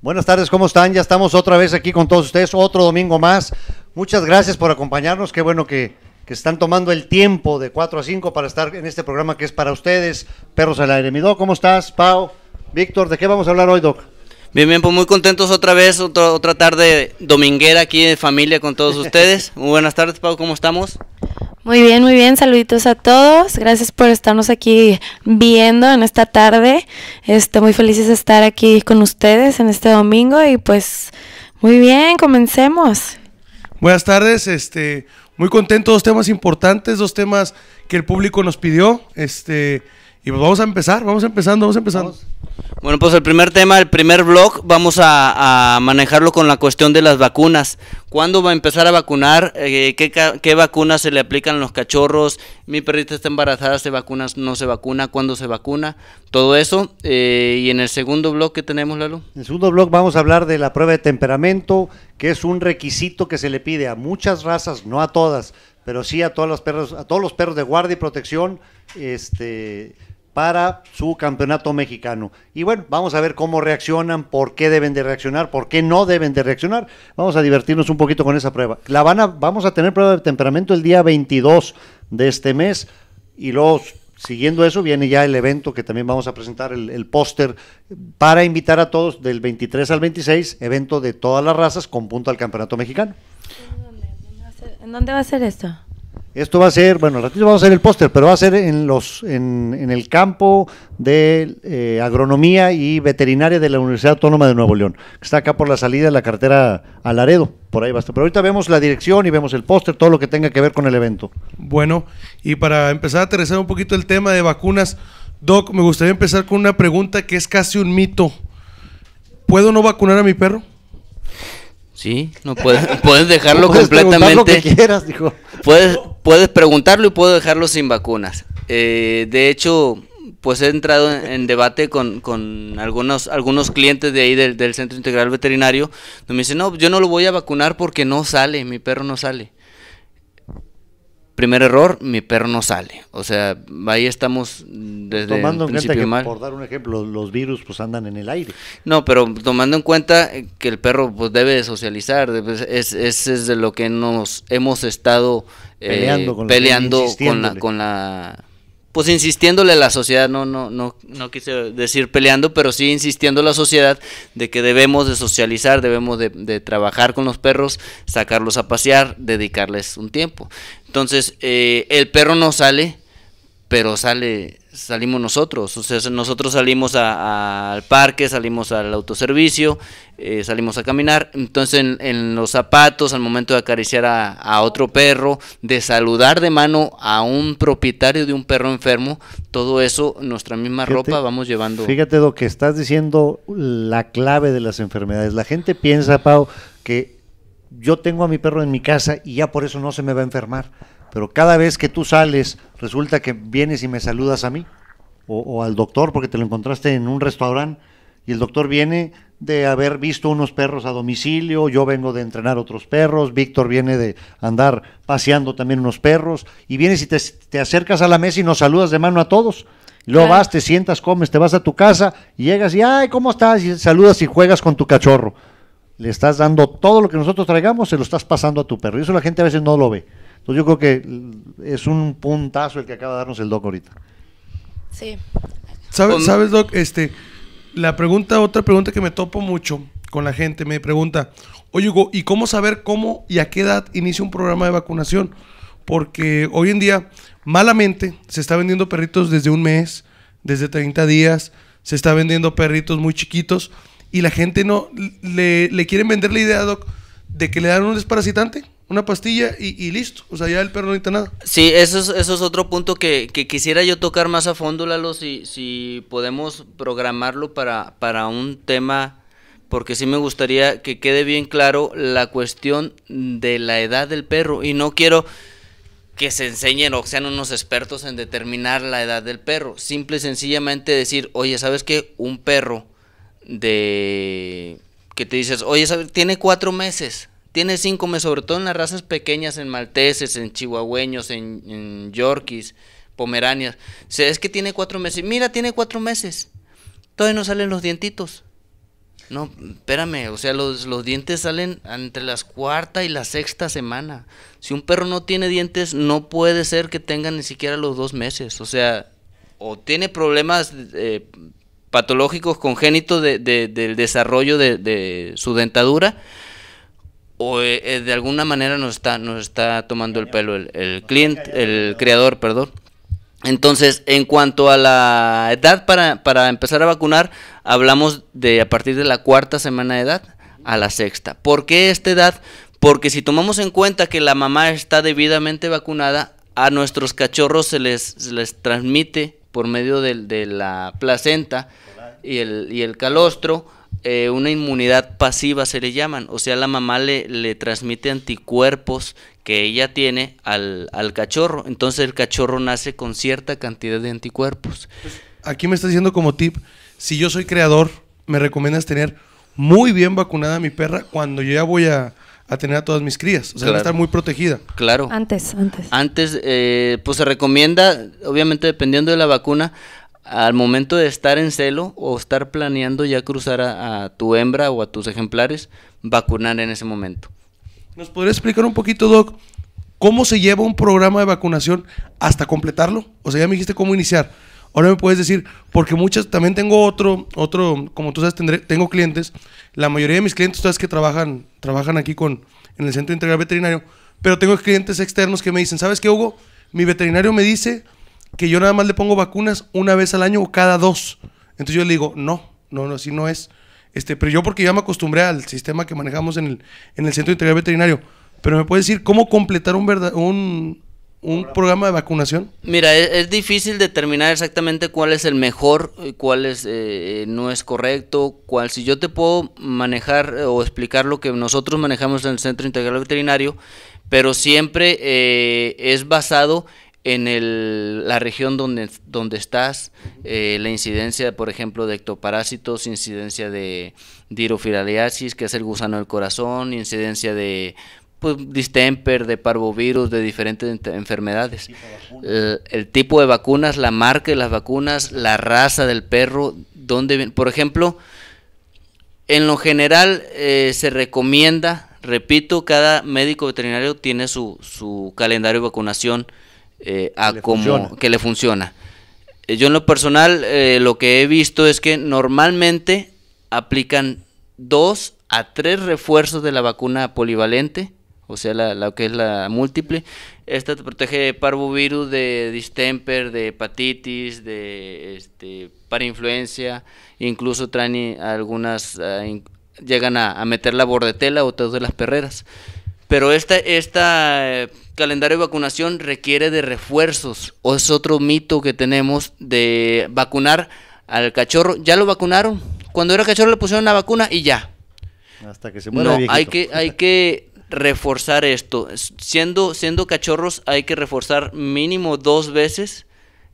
Buenas tardes, ¿cómo están? Ya estamos otra vez aquí con todos ustedes, otro domingo más. Muchas gracias por acompañarnos, qué bueno que, que están tomando el tiempo de 4 a 5 para estar en este programa que es para ustedes, Perros al Aire. Mi ¿cómo estás? Pau, Víctor, ¿de qué vamos a hablar hoy, Doc? Bien, bien, pues muy contentos otra vez, otra, otra tarde dominguera aquí de familia con todos ustedes. Muy buenas tardes, Pau, ¿cómo estamos? Muy bien, muy bien. Saluditos a todos. Gracias por estarnos aquí viendo en esta tarde. estoy muy felices de estar aquí con ustedes en este domingo y pues muy bien, comencemos. Buenas tardes, este, muy contento, dos temas importantes, dos temas que el público nos pidió. Este, y pues vamos a empezar, vamos empezando, vamos empezando. Bueno, pues el primer tema, el primer blog, vamos a, manejarlo con la cuestión de las vacunas. ¿Cuándo va a empezar a vacunar? Eh, ¿qué, ¿qué, vacunas se le aplican a los cachorros? Mi perrita está embarazada, ¿se vacuna? ¿No se vacuna? ¿Cuándo se vacuna? Todo eso. Eh, y en el segundo blog, ¿qué tenemos, Lalo? En el segundo blog vamos a hablar de la prueba de temperamento, que es un requisito que se le pide a muchas razas, no a todas, pero sí a todos los perros, a todos los perros de guardia y protección, este, para su campeonato mexicano. Y bueno, vamos a ver cómo reaccionan, por qué deben de reaccionar, por qué no deben de reaccionar. Vamos a divertirnos un poquito con esa prueba. La van a, vamos a tener prueba de temperamento el día 22 de este mes y luego siguiendo eso viene ya el evento que también vamos a presentar, el, póster, para invitar a todos del 23 al 26, evento de todas las razas con punto al Campeonato Mexicano. ¿En dónde va a ser esto? Esto va a ser, bueno, ratito vamos a hacer el póster, pero va a ser en, los, en, el campo de eh, agronomía y veterinaria de la Universidad Autónoma de Nuevo León, que está acá por la salida de la carretera a Laredo, por ahí basta. Pero ahorita vemos la dirección y vemos el póster, todo lo que tenga que ver con el evento. Bueno, y para empezar a aterrizar un poquito el tema de vacunas, Doc, me gustaría empezar con una pregunta que es casi un mito. ¿Puedo no vacunar a mi perro? Sí, no puedes, puedes dejarlo completamente. Puedes, puedes preguntarlo y puedo dejarlo sin vacunas. Eh, de hecho, pues he entrado en, debate con, con, algunos, algunos clientes de ahí del, del, Centro Integral Veterinario, donde me dicen, no, yo no lo voy a vacunar porque no sale, mi perro no sale primer error, mi perro no sale. O sea, ahí estamos desde tomando en cuenta por dar un ejemplo, los virus pues andan en el aire. No, pero tomando en cuenta que el perro pues debe socializar, pues, es, es, es de lo que nos hemos estado eh, peleando, con la pues insistiéndole a la sociedad, no, no, no, no quise decir peleando, pero sí insistiendo a la sociedad de que debemos de socializar, debemos de, trabajar con los perros, sacarlos a pasear, dedicarles un tiempo. Entonces, eh, el perro no sale, pero sale salimos nosotros, o sea, nosotros salimos al parque, salimos al autoservicio, eh, salimos a caminar, entonces en, los zapatos, al momento de acariciar a, otro perro, de saludar de mano a un propietario de un perro enfermo, todo eso, nuestra misma ropa vamos llevando. Fíjate lo que estás diciendo, la clave de las enfermedades. La gente piensa, Pau, que yo tengo a mi perro en mi casa y ya por eso no se me va a enfermar pero cada vez que tú sales, resulta que vienes y me saludas a mí o, al doctor porque te lo encontraste en un restaurante y el doctor viene de haber visto unos perros a domicilio, yo vengo de entrenar otros perros, Víctor viene de andar paseando también unos perros, y vienes y te, acercas a la mesa y nos saludas de mano a todos. Luego vas, te sientas, comes, te vas a tu casa y llegas y, ay, ¿cómo estás? Y saludas y juegas con tu cachorro. Le estás dando todo lo que nosotros traigamos, se lo estás pasando a tu perro. Y eso la gente a veces no lo ve yo creo que es un puntazo el que acaba de darnos el Doc ahorita. Sí. ¿Sabes, Doc? Este, la pregunta, otra pregunta que me topo mucho con la gente, me pregunta, oye Hugo, ¿y cómo saber cómo y a qué edad inicia un programa de vacunación? Porque hoy en día, malamente, se está vendiendo perritos desde un mes, desde 30 días, se está vendiendo perritos muy chiquitos y la gente no le, le quieren vender la idea, Doc, de que le dan un desparasitante una pastilla y, listo. O sea, ya el perro no necesita nada. Sí, eso es, eso es otro punto que, quisiera yo tocar más a fondo, Lalo, si, si podemos programarlo para, para un tema, porque sí me gustaría que quede bien claro la cuestión de la edad del perro. Y no quiero que se enseñen o sean unos expertos en determinar la edad del perro. Simple y sencillamente decir, oye, ¿sabes qué? Un perro de... que te dices, oye, ¿sabes? tiene cuatro meses tiene meses, sobre todo en las razas pequeñas, en malteses, en chihuahueños, en, yorkies, pomeranias. O es que tiene cuatro meses. Mira, tiene cuatro meses. Todavía no salen los dientitos. No, espérame, o sea, los, dientes salen entre las cuarta y la sexta semana. Si un perro no tiene dientes, no puede ser que tenga ni siquiera los dos meses. O sea, o tiene problemas eh, patológicos congénitos de, del desarrollo de, de su dentadura, o eh, de alguna manera nos está, nos está tomando el pelo el, el cliente, el creador, perdón. Entonces, en cuanto a la edad para, para, empezar a vacunar, hablamos de a partir de la cuarta semana de edad a la sexta. ¿Por qué esta edad? Porque si tomamos en cuenta que la mamá está debidamente vacunada, a nuestros cachorros se les, les transmite por medio de, de la placenta y el, y el calostro eh, una inmunidad pasiva se le llaman, o sea, la mamá le, le transmite anticuerpos que ella tiene al, al, cachorro, entonces el cachorro nace con cierta cantidad de anticuerpos. Pues, aquí me estás diciendo como tip, si yo soy creador, me recomiendas tener muy bien vacunada mi perra cuando yo ya voy a, tener a todas mis crías. O sea, a estar muy protegida. Claro. Antes, antes. Antes, eh, pues se recomienda, obviamente dependiendo de la vacuna, al momento de estar en celo o estar planeando ya cruzar a, tu hembra o a tus ejemplares, vacunar en ese momento. ¿Nos podría explicar un poquito, Doc, cómo se lleva un programa de vacunación hasta completarlo? O sea, ya me dijiste cómo iniciar. Ahora me puedes decir, porque muchas, también tengo otro, otro, como tú sabes, tengo clientes, la mayoría de mis clientes, tú sabes que trabajan, trabajan aquí con, en el Centro Integral Veterinario, pero tengo clientes externos que me dicen, ¿sabes qué, Hugo? Mi veterinario me dice que yo nada más le pongo vacunas una vez al año o cada dos. Entonces yo le digo, no, no, no, así no es. Este, pero yo porque ya me acostumbré al sistema que manejamos en el, en el Centro Integral Veterinario. Pero me puedes decir cómo completar un, un, programa de vacunación? Mira, e-, es, difícil determinar exactamente cuál es el mejor, eh, cuál es eh, eh, no es correcto, cuál si yo te puedo manejar o explicar lo que nosotros manejamos en el Centro Integral Veterinario, pero siempre es basado en la región donde, donde estás, eh, la incidencia, por ejemplo, de ectoparásitos, incidencia de dirofiraliasis, que es el gusano del corazón, incidencia de pues, distemper, de parvovirus, de diferentes enfermedades. Eh, ¿El tipo, de vacunas, la marca de las vacunas, la raza del perro, donde, por ejemplo, en lo general eh, se recomienda, repito, cada médico veterinario tiene su, su calendario de vacunación eh, a cómo como que le funciona. Eh, yo en lo personal eh, lo que he visto es que normalmente aplican dos a tres refuerzos de la vacuna polivalente, o sea, la, que es la múltiple. Esta te protege de parvovirus, de distemper, de hepatitis, de este, parinfluencia, incluso traen algunas, llegan a, a, meter la bordetela o todas las perreras. Pero este calendario de vacunación requiere de refuerzos. O es otro mito que tenemos de vacunar al cachorro. Ya lo vacunaron. Cuando era cachorro le pusieron la vacuna y ya. Hasta que se muera. No, hay que, hay que reforzar esto. Siendo, siendo cachorros hay que reforzar mínimo dos veces.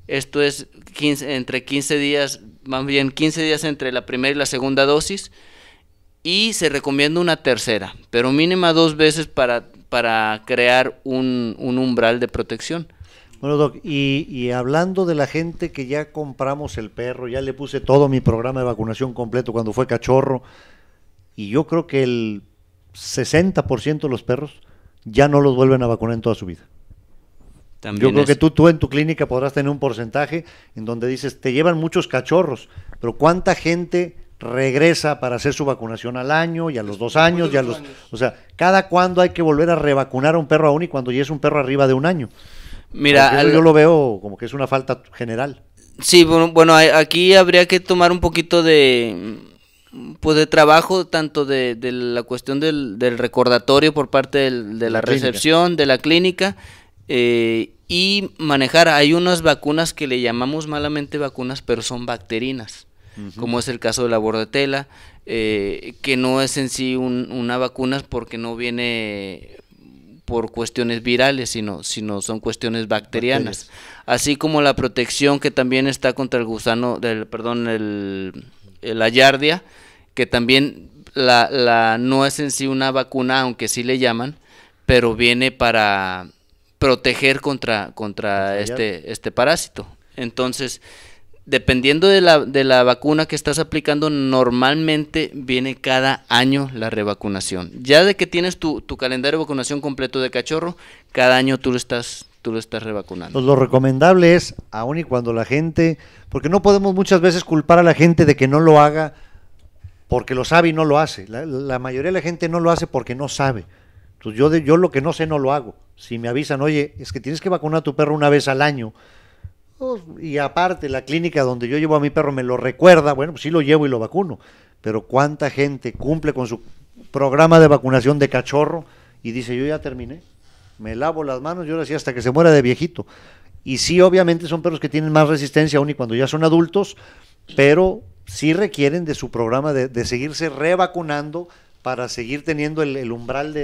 Esto es entre 15 días, más bien 15 días entre la primera y la segunda dosis y se recomienda una tercera, pero mínima dos veces para, para crear un, umbral de protección. Bueno, Doc, y, hablando de la gente que ya compramos el perro, ya le puse todo mi programa de vacunación completo cuando fue cachorro, y yo creo que el 60% de los perros ya no los vuelven a vacunar en toda su vida. También yo creo que tú, tú en tu clínica podrás tener un porcentaje en donde dices, te llevan muchos cachorros, pero ¿cuánta gente regresa para hacer su vacunación al año y a los dos años y a los... O sea, cada cuándo hay que volver a revacunar a un perro aún y cuando ya es un perro arriba de un año. Mira, yo lo veo como que es una falta general. Sí, bueno, bueno, aquí habría que tomar un poquito de pues de trabajo, tanto de, la cuestión del, recordatorio por parte de la, recepción, de la clínica, eh, y manejar. Hay unas vacunas que le llamamos malamente vacunas, pero son bacterinas como es el caso de la bordetela, eh, que no es en sí una vacuna porque no viene por cuestiones virales, sino, sino son cuestiones bacterianas. Así como la protección que también está contra el gusano, del, perdón, el, la yardia, que también la, no es en sí una vacuna, aunque sí le llaman, pero viene para proteger contra, contra este, este parásito. Entonces, dependiendo de la, vacuna que estás aplicando, normalmente viene cada año la revacunación. Ya de que tienes tu, calendario de vacunación completo de cachorro, cada año tú lo estás tú estás revacunando. Pues lo recomendable es, aun y cuando la gente, porque no podemos muchas veces culpar a la gente de que no lo haga porque lo sabe y no lo hace. La, mayoría de la gente no lo hace porque no sabe. Entonces yo, yo lo que no sé no lo hago. Si me avisan, oye, es que tienes que vacunar a tu perro una vez al año, pues, y aparte, la clínica donde yo llevo a mi perro me lo recuerda, bueno, pues sí lo llevo y lo vacuno, pero ¿cuánta gente cumple con su programa de vacunación de cachorro y dice, yo ya terminé, me lavo las manos yo ahora sí hasta que se muera de viejito? Y sí, obviamente son perros que tienen más resistencia aún y cuando ya son adultos, pero sí requieren de su programa de, de seguirse revacunando para seguir teniendo el, umbral de,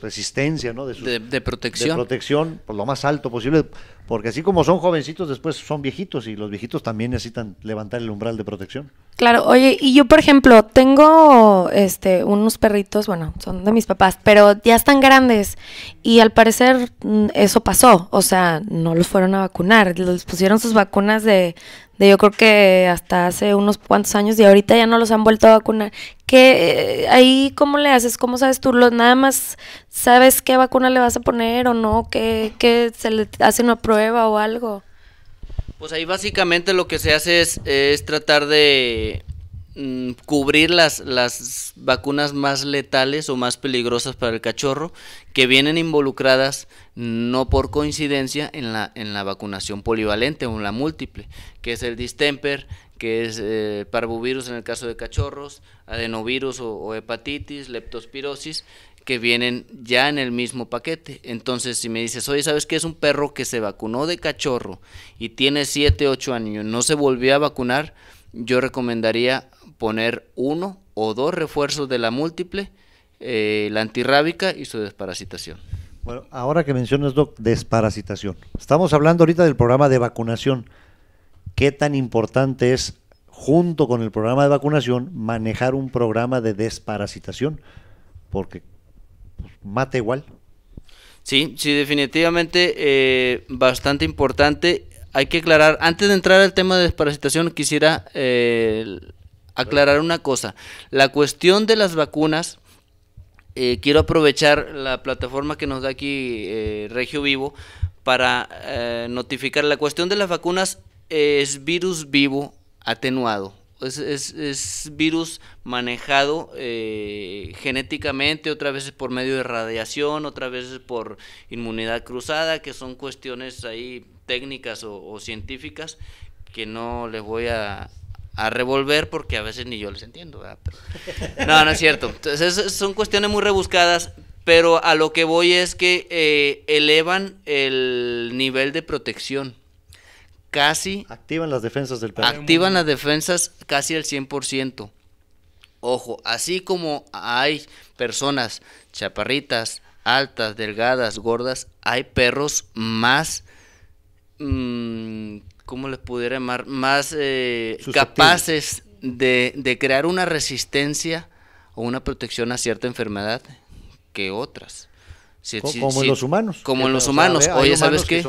resistencia, ¿no? De, protección. De protección, por pues, lo más alto posible, porque así como son jovencitos, después son viejitos y los viejitos también necesitan levantar el umbral de protección. Claro, oye, y yo por ejemplo, tengo este unos perritos, bueno, son de mis papás, pero ya están grandes y al parecer mm, eso pasó, o sea, no los fueron a vacunar, les pusieron sus vacunas de de yo creo que hasta hace unos cuantos años y ahorita ya no los han vuelto a vacunar. ¿Qué, eh, ahí cómo le haces? ¿Cómo sabes tú? ¿Nada más sabes qué vacuna le vas a poner o no? ¿Qué, se le hace una prueba o algo? Pues ahí básicamente lo que se hace es, es tratar de mm, cubrir las, las vacunas más letales o más peligrosas para el cachorro que vienen involucradas no por coincidencia en la, en la vacunación polivalente o en la múltiple, que es el distemper, que es eh, parvovirus en el caso de cachorros, adenovirus o, hepatitis, leptospirosis, que vienen ya en el mismo paquete. Entonces, si me dices, oye, ¿sabes qué es un perro que se vacunó de cachorro y tiene 7, 8 años, no se volvió a vacunar? Yo recomendaría poner uno o dos refuerzos de la múltiple, eh, la antirrábica y su desparasitación. Bueno, ahora que mencionas, Doc, desparasitación. Estamos hablando ahorita del programa de vacunación. ¿Qué tan importante es, junto con el programa de vacunación, manejar un programa de desparasitación? Porque pues, mata igual. Sí, sí, definitivamente eh, bastante importante. Hay que aclarar, antes de entrar al tema de desparasitación, quisiera eh, aclarar una cosa. La cuestión de las vacunas eh, quiero aprovechar la plataforma que nos da aquí eh, Regio Vivo para eh, notificar la cuestión de las vacunas es virus vivo atenuado. Es, virus manejado genéticamente, otras veces por medio de radiación, otras veces por inmunidad cruzada, que son cuestiones ahí técnicas o científicas que no les voy a a revolver porque a veces ni yo les entiendo. No, no es cierto. Entonces, son cuestiones muy rebuscadas, pero a lo que voy es que eh, elevan el nivel de protección. Casi. Activan las defensas del perro. Activan las defensas casi al 100%. Ojo, así como hay personas chaparritas, altas, delgadas, gordas, hay perros más mm, ¿cómo les pudiera llamar? Más eh, capaces de, de, crear una resistencia o una protección a cierta enfermedad que otras. como, en los humanos. Como en los humanos. Oye, ¿sabes qué?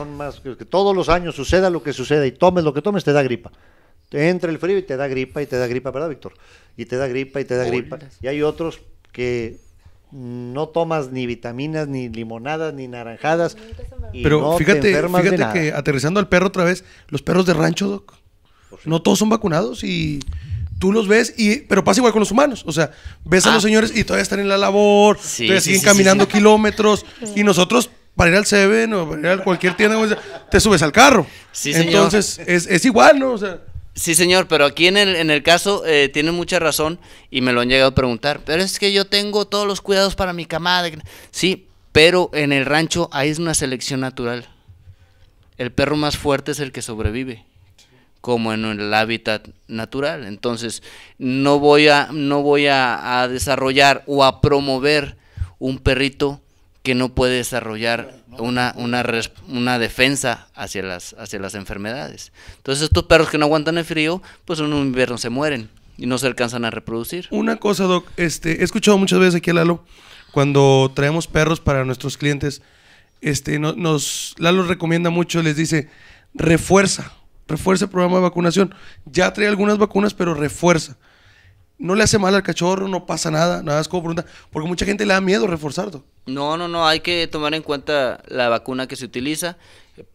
todos los años suceda lo que suceda y tomes lo que tomes, te da gripa. Te entra el frío y te da gripa y te da gripa, ¿verdad, Víctor? Y te da gripa y te da gripa. Y hay otros que no tomas ni vitaminas, ni limonadas, ni naranjadas. Pero fíjate, fíjate que aterrizando al perro otra vez, los perros de rancho, no todos son vacunados y tú los ves y pero pasa igual con los humanos, o sea, ves a los ah. señores y todavía están en la labor, siguen caminando kilómetros y nosotros para ir al Seven o para ir a cualquier tienda te subes al carro. Entonces es, es igual, ¿no? O sea, Sí, señor, pero aquí en el, en el caso eh, tiene mucha razón y me lo han llegado a preguntar. Pero es que yo tengo todos los cuidados para mi camada. Sí, pero en el rancho hay una selección natural. El perro más fuerte es el que sobrevive, como en el hábitat natural. Entonces, no voy a, no voy a, a desarrollar o a promover un perrito que no puede desarrollar una, una defensa hacia las, hacia las enfermedades. Entonces estos perros que no aguantan el frío, pues en un invierno se mueren y no se alcanzan a reproducir. Una cosa, Doc, este, he escuchado muchas veces aquí a Lalo, cuando traemos perros para nuestros clientes, este, nos, Lalo recomienda mucho, les dice, refuerza, refuerza el programa de vacunación. Ya trae algunas vacunas, pero refuerza no le hace mal al cachorro, no pasa nada, nada es como pregunta, porque mucha gente le da miedo reforzarlo. No, no, no, hay que tomar en cuenta la vacuna que se utiliza,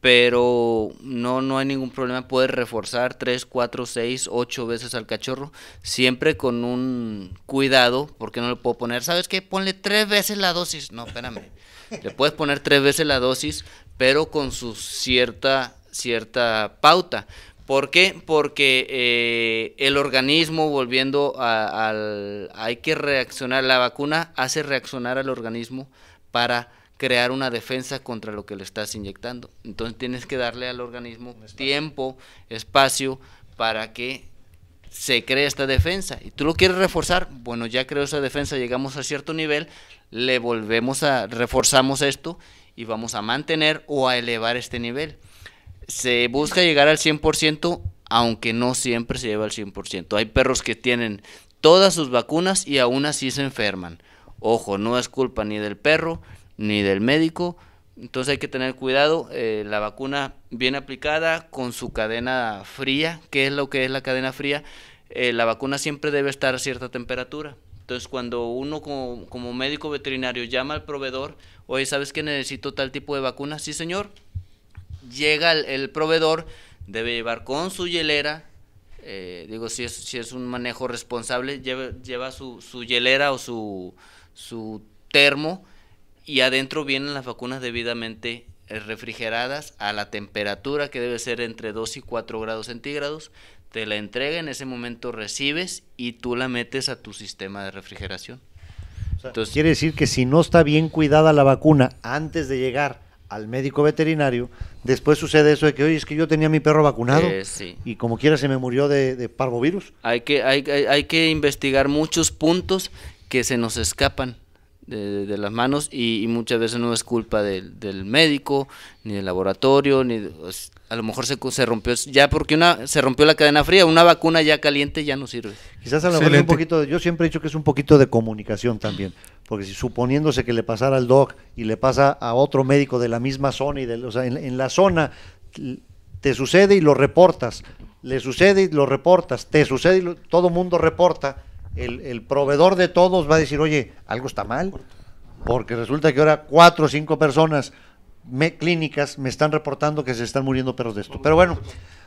pero no, no hay ningún problema, puedes reforzar tres, cuatro, seis, ocho veces al cachorro, siempre con un cuidado, porque no le puedo poner, ¿sabes qué? Ponle tres veces la dosis, no, espérame, le puedes poner tres veces la dosis, pero con su cierta, cierta pauta ¿Por qué? Porque eh, el organismo, volviendo a, al... Hay que reaccionar, la vacuna hace reaccionar al organismo para crear una defensa contra lo que le estás inyectando. Entonces tienes que darle al organismo tiempo, espacio, para que se cree esta defensa. Y tú lo quieres reforzar, bueno, ya creo esa defensa, llegamos a cierto nivel, le volvemos a, reforzamos esto y vamos a mantener o a elevar este nivel se busca llegar al 100%, aunque no siempre se lleva al 100%. Hay perros que tienen todas sus vacunas y aún así se enferman. Ojo, no es culpa ni del perro ni del médico. Entonces hay que tener cuidado, eh, la vacuna bien aplicada con su cadena fría, ¿qué es lo que es la cadena fría? Eh, la vacuna siempre debe estar a cierta temperatura. Entonces, cuando uno como, como, médico veterinario llama al proveedor, oye, ¿sabes que necesito tal tipo de vacuna? Sí, señor, llega el, proveedor, debe llevar con su hielera, eh, digo, si es, si es un manejo responsable, lleva, su, su hielera o su, termo y adentro vienen las vacunas debidamente eh, refrigeradas a la temperatura que debe ser entre 2 y 4 grados centígrados. Te la entrega, en ese momento recibes y tú la metes a tu sistema de refrigeración. Entonces, quiere decir que si no está bien cuidada la vacuna antes de llegar al médico veterinario, después sucede eso de que, oye, es que yo tenía mi perro vacunado eh, y como quiera se me murió de, parvovirus. Hay que, hay, hay, que investigar muchos puntos que se nos escapan de, las manos y, muchas veces no es culpa del, médico, ni del laboratorio, ni... Pues, a lo mejor se, rompió, ya porque una se rompió la cadena fría, una vacuna ya caliente ya no sirve. Quizás a lo mejor un poquito, de, yo siempre he dicho que es un poquito de comunicación también, porque si suponiéndose que le pasara al doc y le pasa a otro médico de la misma zona, y de, o sea, en, la zona te sucede y lo reportas, le sucede y lo reportas, te sucede y todo mundo reporta, el proveedor de todos va a decir, oye, algo está mal, porque resulta que ahora cuatro o cinco personas me, clínicas me están reportando que se están muriendo perros de esto. Pero bueno,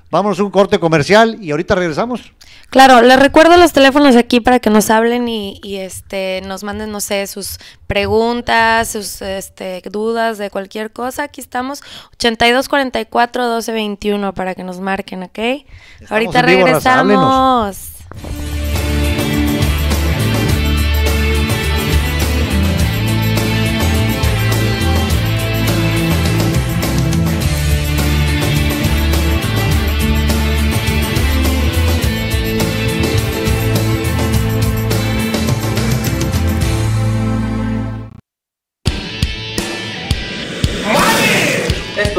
vamos a un corte comercial y ahorita regresamos. Claro, les recuerdo los teléfonos aquí para que nos hablen y, este nos manden, no sé, sus preguntas, sus este, dudas de cualquier cosa. Aquí estamos, 8244-1221 para que nos marquen, ¿ok? ahorita regresamos.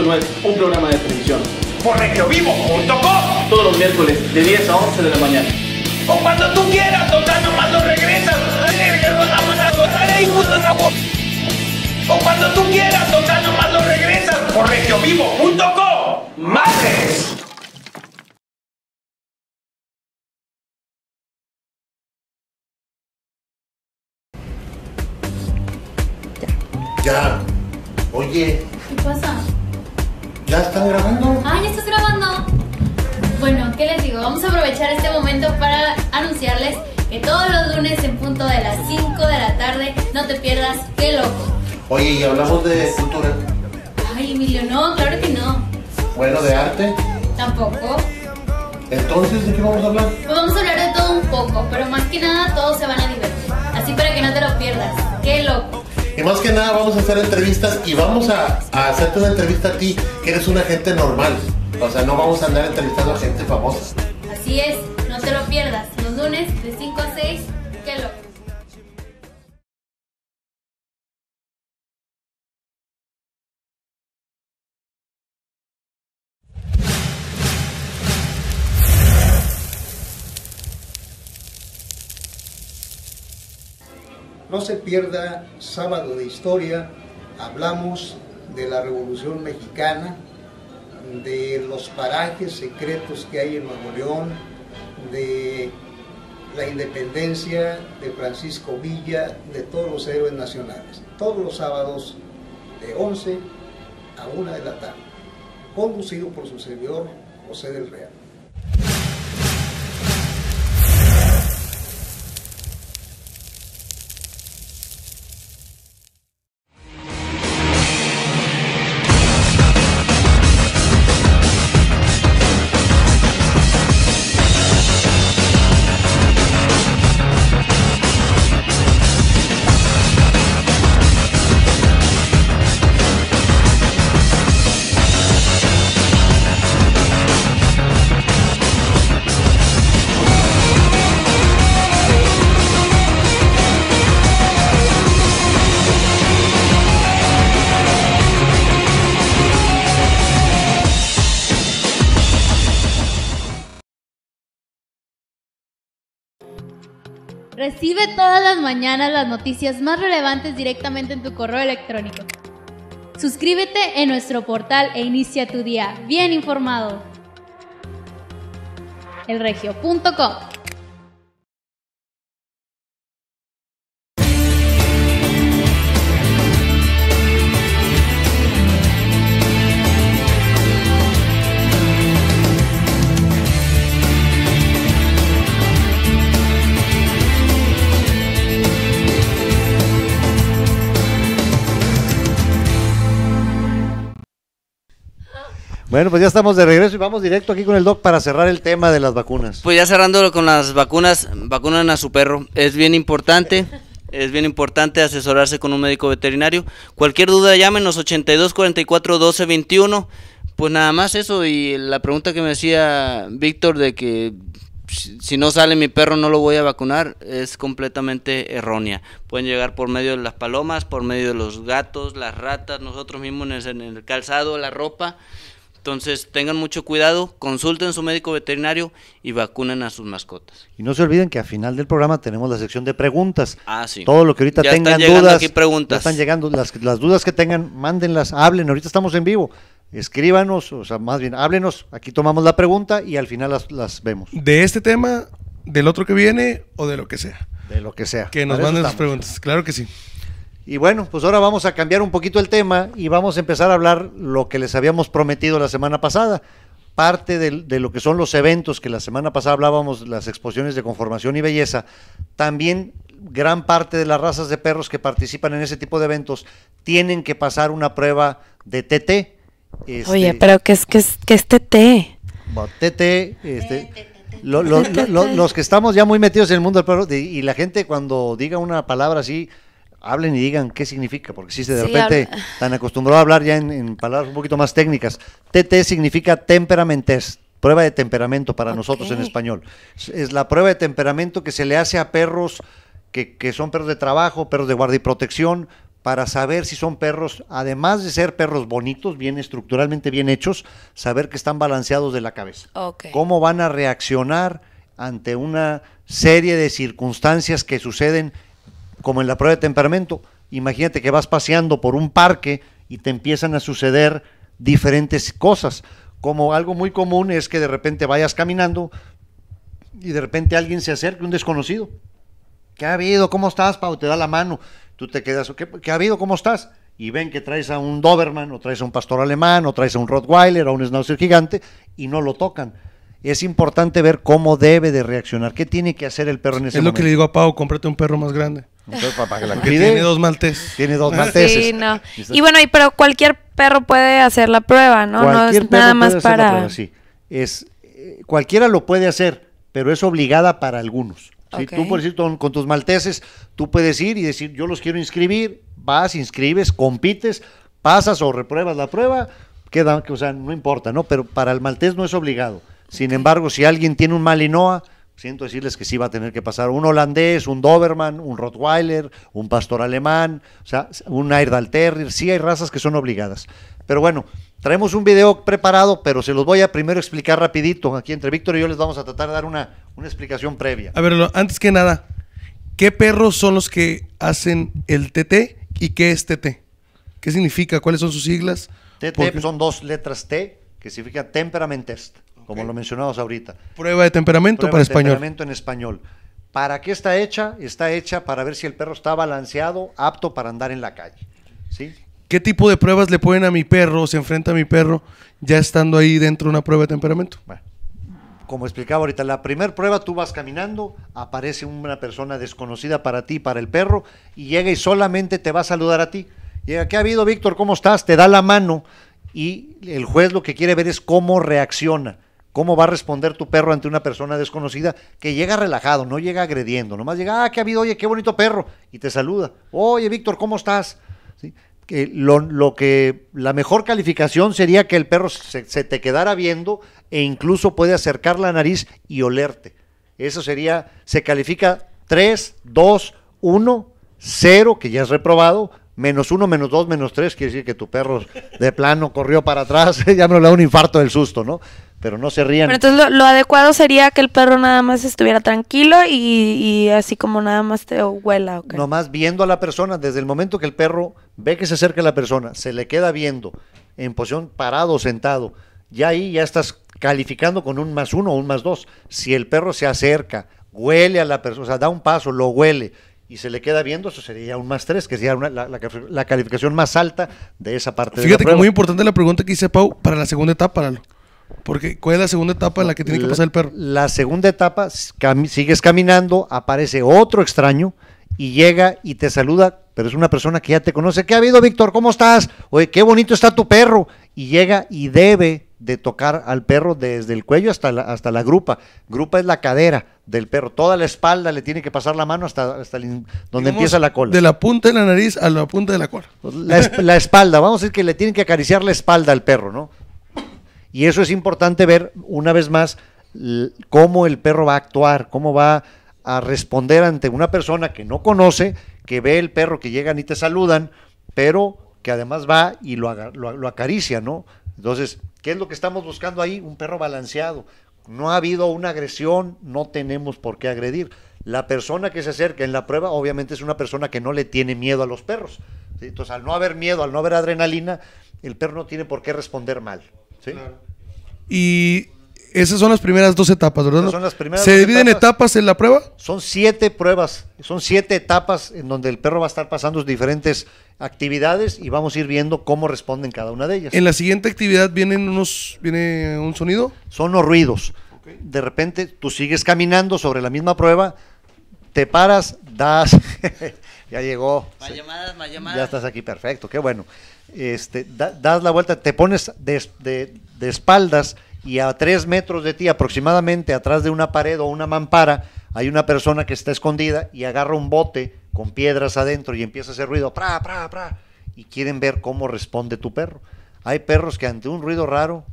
un programa de televisión. Por tocó Todos los miércoles de 10 a 11 de la mañana. O cuando tú quieras, total nomás lo regresas. O cuando tú quieras, total nomás lo regresas. Por Regiovivo.com ¡Madres! Ya. Oye. ¿Qué pasa? ¿Ya están grabando? Ah, ya estás grabando. Bueno, ¿qué les digo? Vamos a aprovechar este momento para anunciarles que todos los lunes en punto de las 5 de la tarde no te pierdas Qué Loco. Oye, ¿y hablamos de cultura? Ay, Emilio, no, claro que no. Bueno, ¿de arte? Tampoco. Entonces, ¿de qué vamos a hablar? Pues vamos a hablar de todo un poco, pero más que nada todos se van a divertir. Así para que no te lo pierdas. Qué loco. Y más que nada vamos a hacer entrevistas y vamos a, hacerte una entrevista a ti, que eres una gente normal. O sea, no vamos a andar entrevistando a gente famosa. Así es, no te lo pierdas. Los lunes de 5 a 6, qué loco No se pierda Sábado de Historia, hablamos de la Revolución Mexicana, de los parajes secretos que hay en Nuevo León, de la independencia de Francisco Villa, de todos los héroes nacionales. Todos los sábados de 11 a 1 de la tarde, conducido por su servidor José del Real. Recibe todas las mañanas las noticias más relevantes directamente en tu correo electrónico. Suscríbete en nuestro portal e inicia tu día bien informado. Elregio.com Bueno, pues ya estamos de regreso y vamos directo aquí con el doc para cerrar el tema de las vacunas. Pues ya cerrándolo con las vacunas, vacunan a su perro. Es bien importante. es bien importante asesorarse con un médico veterinario. Cualquier duda, llámenos 82 44 12 21. Pues nada más eso y la pregunta que me decía Víctor de que si no sale mi perro no lo voy a vacunar es completamente errónea. Pueden llegar por medio de las palomas, por medio de los gatos, las ratas, nosotros mismos en el calzado, la ropa. Entonces tengan mucho cuidado, consulten su médico veterinario y vacunen a sus mascotas. Y no se olviden que al final del programa tenemos la sección de preguntas. Ah, sí. Todo lo que ahorita ya tengan están dudas. Aquí preguntas. Ya están llegando las, dudas que tengan, mándenlas, hablen. Ahorita estamos en vivo escríbanos, o sea, más bien háblenos, aquí tomamos la pregunta y al final las, las, vemos. De este tema, del otro que viene o de lo que sea. De lo que sea. Que nos manden sus preguntas, claro que sí. Y bueno, pues ahora vamos a cambiar un poquito el tema y vamos a empezar a hablar lo que les habíamos prometido la semana pasada, parte de, lo que son los eventos que la semana pasada hablábamos, las exposiciones de conformación y belleza, también gran parte de las razas de perros que participan en ese tipo de eventos tienen que pasar una prueba de TT. Este, Oye, pero ¿qué es, qué es, TT? TT, este, los que estamos ya muy metidos en el mundo del perro y la gente cuando diga una palabra así hablen y digan qué significa, porque si de repente están acostumbrados acostumbrado a hablar ya en, palabras un poquito más técnicas, TT significa temperamentes, prueba de temperamento para nosotros en español. Es la prueba de temperamento que se le hace a perros que, que son perros de trabajo, perros de guardia y protección, para saber si son perros, además de ser perros bonitos, bien estructuralmente bien hechos, saber que están balanceados de la cabeza. ¿Cómo van a reaccionar ante una serie de circunstancias que suceden como en la prueba de temperamento, imagínate que vas paseando por un parque y te empiezan a suceder diferentes cosas. Como algo muy común es que de repente vayas caminando y de repente alguien se acerca, un desconocido. ¿Qué ha habido? ¿Cómo estás, Pau? Te da la mano. Tú te quedas, ¿qué, ha habido? ¿Cómo estás? Y ven que traes a un Doberman, o traes a un pastor alemán, o traes a un Rottweiler, o a un Schnauzer gigante, y no lo tocan. Es importante ver cómo debe de reaccionar, qué tiene que hacer el perro en ese momento. Es lo que le digo a Pau, cómprate un perro más grande tiene dos malteses, Tiene dos malteses. Y bueno, y, pero cualquier perro puede hacer la prueba, ¿no? no es nada más para. sí. Es, eh, cualquiera lo puede hacer, pero es obligada para algunos. Si Tú, por decir, con, tus malteses, tú puedes ir y decir, yo los quiero inscribir, vas, inscribes, compites, pasas o repruebas la prueba, queda, o sea, no importa, ¿no? Pero para el maltés no es obligado. Sin embargo, si alguien tiene un malinoa, siento decirles que sí va a tener que pasar un holandés, un Doberman, un Rottweiler, un pastor alemán, o sea, un Airdal Terrier, sí hay razas que son obligadas. Pero bueno, traemos un video preparado, pero se los voy a primero explicar rapidito. Aquí entre Víctor y yo les vamos a tratar de dar una, una explicación previa. A ver, antes que nada, ¿qué perros son los que hacen el TT y qué es TT? ¿Qué significa? ¿Cuáles son sus siglas? TT son dos letras T que significa temperament test como lo mencionamos ahorita. Prueba de temperamento para de español. Temperamento en español. ¿Para qué está hecha? Está hecha para ver si el perro está balanceado, apto para andar en la calle. ¿Sí? ¿Qué tipo de pruebas le ponen a mi perro se enfrenta a mi perro ya estando ahí dentro de una prueba de temperamento? Bueno, como explicaba ahorita, la primera prueba tú vas caminando, aparece una persona desconocida para ti, para el perro, y llega y solamente te va a saludar a ti. Llega, ¿qué ha habido, Víctor? ¿Cómo estás? Te da la mano y el juez lo que quiere ver es cómo reacciona. ¿Cómo va a responder tu perro ante una persona desconocida que llega relajado, no llega agrediendo? Nomás llega, ah, qué ha habido, oye, qué bonito perro, y te saluda. Oye, Víctor, ¿cómo estás? Que lo, que la mejor calificación sería que el perro se, te quedara viendo e incluso puede acercar la nariz y olerte. Eso sería, se califica 3, 2, 1, 0, que ya es reprobado, menos 1, menos 2, menos 3, quiere decir que tu perro de plano corrió para atrás, ya me le da un infarto del susto, ¿no? pero no se rían. Pero entonces lo, adecuado sería que el perro nada más estuviera tranquilo y, así como nada más te huela. Okay. Nomás viendo a la persona, desde el momento que el perro ve que se acerca a la persona, se le queda viendo en posición parado o sentado, ya ahí ya estás calificando con un más uno o un más dos. Si el perro se acerca, huele a la persona, o sea, da un paso, lo huele y se le queda viendo, eso sería un más tres, que sería la, calificación más alta de esa parte. de la que muy importante la pregunta que hice Pau para la segunda etapa, porque, ¿cuál es la segunda etapa en la que tiene que pasar el perro? La segunda etapa, sigues caminando, aparece otro extraño y llega y te saluda, pero es una persona que ya te conoce. ¿Qué ha habido, Víctor? ¿Cómo estás? Oye, qué bonito está tu perro. Y llega y debe de tocar al perro desde el cuello hasta la, hasta la grupa. Grupa es la cadera del perro. Toda la espalda le tiene que pasar la mano hasta, donde empieza la cola. De la punta de la nariz a la punta de la cola. La, la espalda, vamos a decir que le tienen que acariciar la espalda al perro, ¿no? Y eso es importante ver una vez más cómo el perro va a actuar, cómo va a responder ante una persona que no conoce, que ve el perro que llegan y te saludan, pero que además va y lo, lo, acaricia, ¿no? Entonces, ¿qué es lo que estamos buscando ahí? Un perro balanceado. No ha habido una agresión, no tenemos por qué agredir. La persona que se acerca en la prueba obviamente es una persona que no le tiene miedo a los perros. Entonces, al no haber miedo, al no haber adrenalina, el perro no tiene por qué responder mal. ¿sí? Y esas son las primeras dos etapas, ¿verdad? Son las primeras ¿Se dividen etapas? en la prueba? Son siete pruebas, son siete etapas en donde el perro va a estar pasando diferentes actividades y vamos a ir viendo cómo responden cada una de ellas. En la siguiente actividad vienen unos, viene un sonido. Son los ruidos. De repente tú sigues caminando sobre la misma prueba, te paras, das, Ya llegó. Ya estás aquí, perfecto, qué bueno. Este, das la vuelta, te pones de, espaldas y a tres metros de ti, aproximadamente atrás de una pared o una mampara, hay una persona que está escondida y agarra un bote con piedras adentro y empieza a hacer ruido, pra, pra, pra, y quieren ver cómo responde tu perro. Hay perros que ante un ruido raro,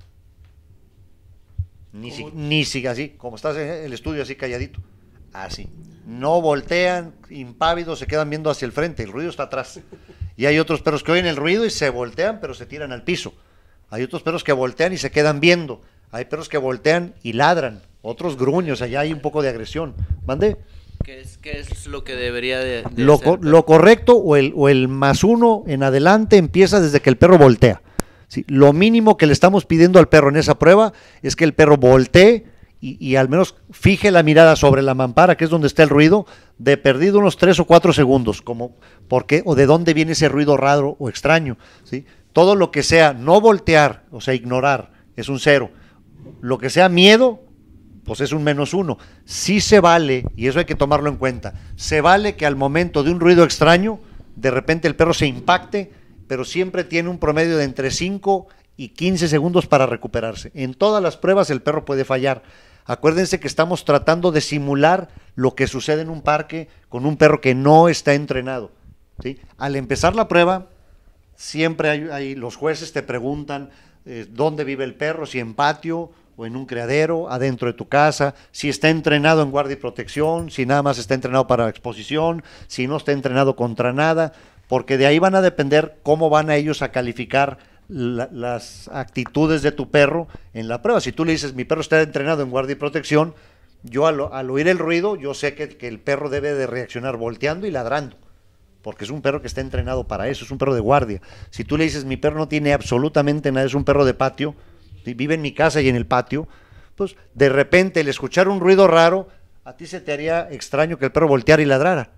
ni, si, ni así, como estás en el estudio así calladito, así. No voltean, impávidos, se quedan viendo hacia el frente, el ruido está atrás. Y hay otros perros que oyen el ruido y se voltean, pero se tiran al piso. Hay otros perros que voltean y se quedan viendo. Hay perros que voltean y ladran. Otros gruños, allá hay un poco de agresión. ¿Mande? ¿Qué es, lo que debería de, lo, lo, correcto o el, o el más uno en adelante empieza desde que el perro voltea. Sí, lo mínimo que le estamos pidiendo al perro en esa prueba es que el perro voltee y, al menos fije la mirada sobre la mampara, que es donde está el ruido, de perdido unos 3 o 4 segundos, como por qué o de dónde viene ese ruido raro o extraño. ¿sí? Todo lo que sea no voltear, o sea, ignorar, es un cero. Lo que sea miedo, pues es un menos uno. Sí se vale, y eso hay que tomarlo en cuenta, se vale que al momento de un ruido extraño, de repente el perro se impacte, pero siempre tiene un promedio de entre 5 y 15 segundos para recuperarse. En todas las pruebas el perro puede fallar Acuérdense que estamos tratando de simular lo que sucede en un parque con un perro que no está entrenado. Al empezar la prueba, siempre hay, los jueces te preguntan eh, dónde vive el perro, si en patio o en un criadero, adentro de tu casa, si está entrenado en guardia y protección, si nada más está entrenado para la exposición, si no está entrenado contra nada, porque de ahí van a depender cómo van a ellos a calificar las actitudes de tu perro en la prueba. Si tú le dices, mi perro está entrenado en guardia y protección, yo al, oír el ruido, yo sé que, que, el perro debe de reaccionar volteando y ladrando, porque es un perro que está entrenado para eso, es un perro de guardia. Si tú le dices, mi perro no tiene absolutamente nada, es un perro de patio, vive en mi casa y en el patio, pues de repente el escuchar un ruido raro, a ti se te haría extraño que el perro volteara y ladrara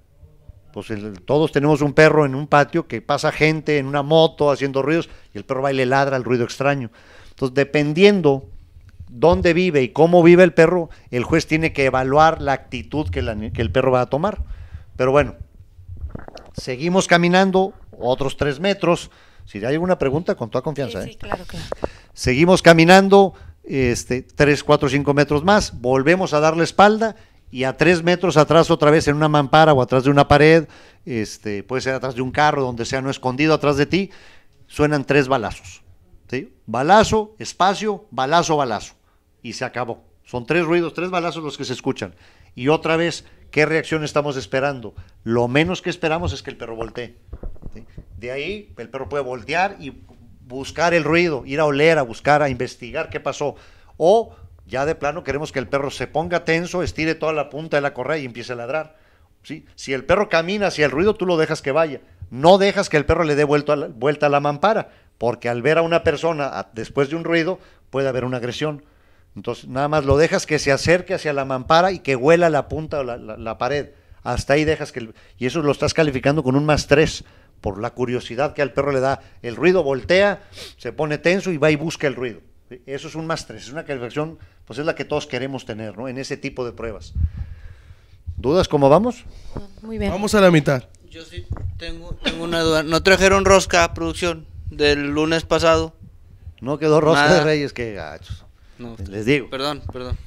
pues todos tenemos un perro en un patio que pasa gente en una moto haciendo ruidos y el perro va y le ladra al ruido extraño. Entonces, dependiendo dónde vive y cómo vive el perro, el juez tiene que evaluar la actitud que, el perro va a tomar. Pero bueno, seguimos caminando otros tres metros. Si hay alguna pregunta, con toda confianza. ¿eh? claro que... Seguimos caminando este, tres, cuatro, cinco metros más, volvemos a dar la espalda y a tres metros atrás otra vez en una mampara o atrás de una pared, este, puede ser atrás de un carro, donde sea no escondido atrás de ti, suenan tres balazos. Balazo, espacio, balazo, balazo. Y se acabó. Son tres ruidos, tres balazos los que se escuchan. Y otra vez, ¿qué reacción estamos esperando? Lo menos que esperamos es que el perro voltee. De ahí, el perro puede voltear y buscar el ruido, ir a oler, a buscar, a investigar qué pasó. O ya de plano queremos que el perro se ponga tenso, estire toda la punta de la correa y empiece a ladrar. ¿sí? Si el perro camina hacia el ruido, tú lo dejas que vaya. No dejas que el perro le dé vuelta a la, mampara, porque al ver a una persona después de un ruido puede haber una agresión. Entonces, nada más lo dejas que se acerque hacia la mampara y que huela la punta o la, pared. Hasta ahí dejas que... y eso lo estás calificando con un más tres por la curiosidad que al perro le da. El ruido voltea, se pone tenso y va y busca el ruido. Eso es un más es una calificación, pues es la que todos queremos tener, ¿no? En ese tipo de pruebas. ¿Dudas cómo vamos? Muy bien. Vamos a la mitad. Yo sí tengo, una duda. ¿No trajeron rosca a producción del lunes pasado? No quedó rosca de Reyes, qué gachos. No, Les digo. Perdón, perdón.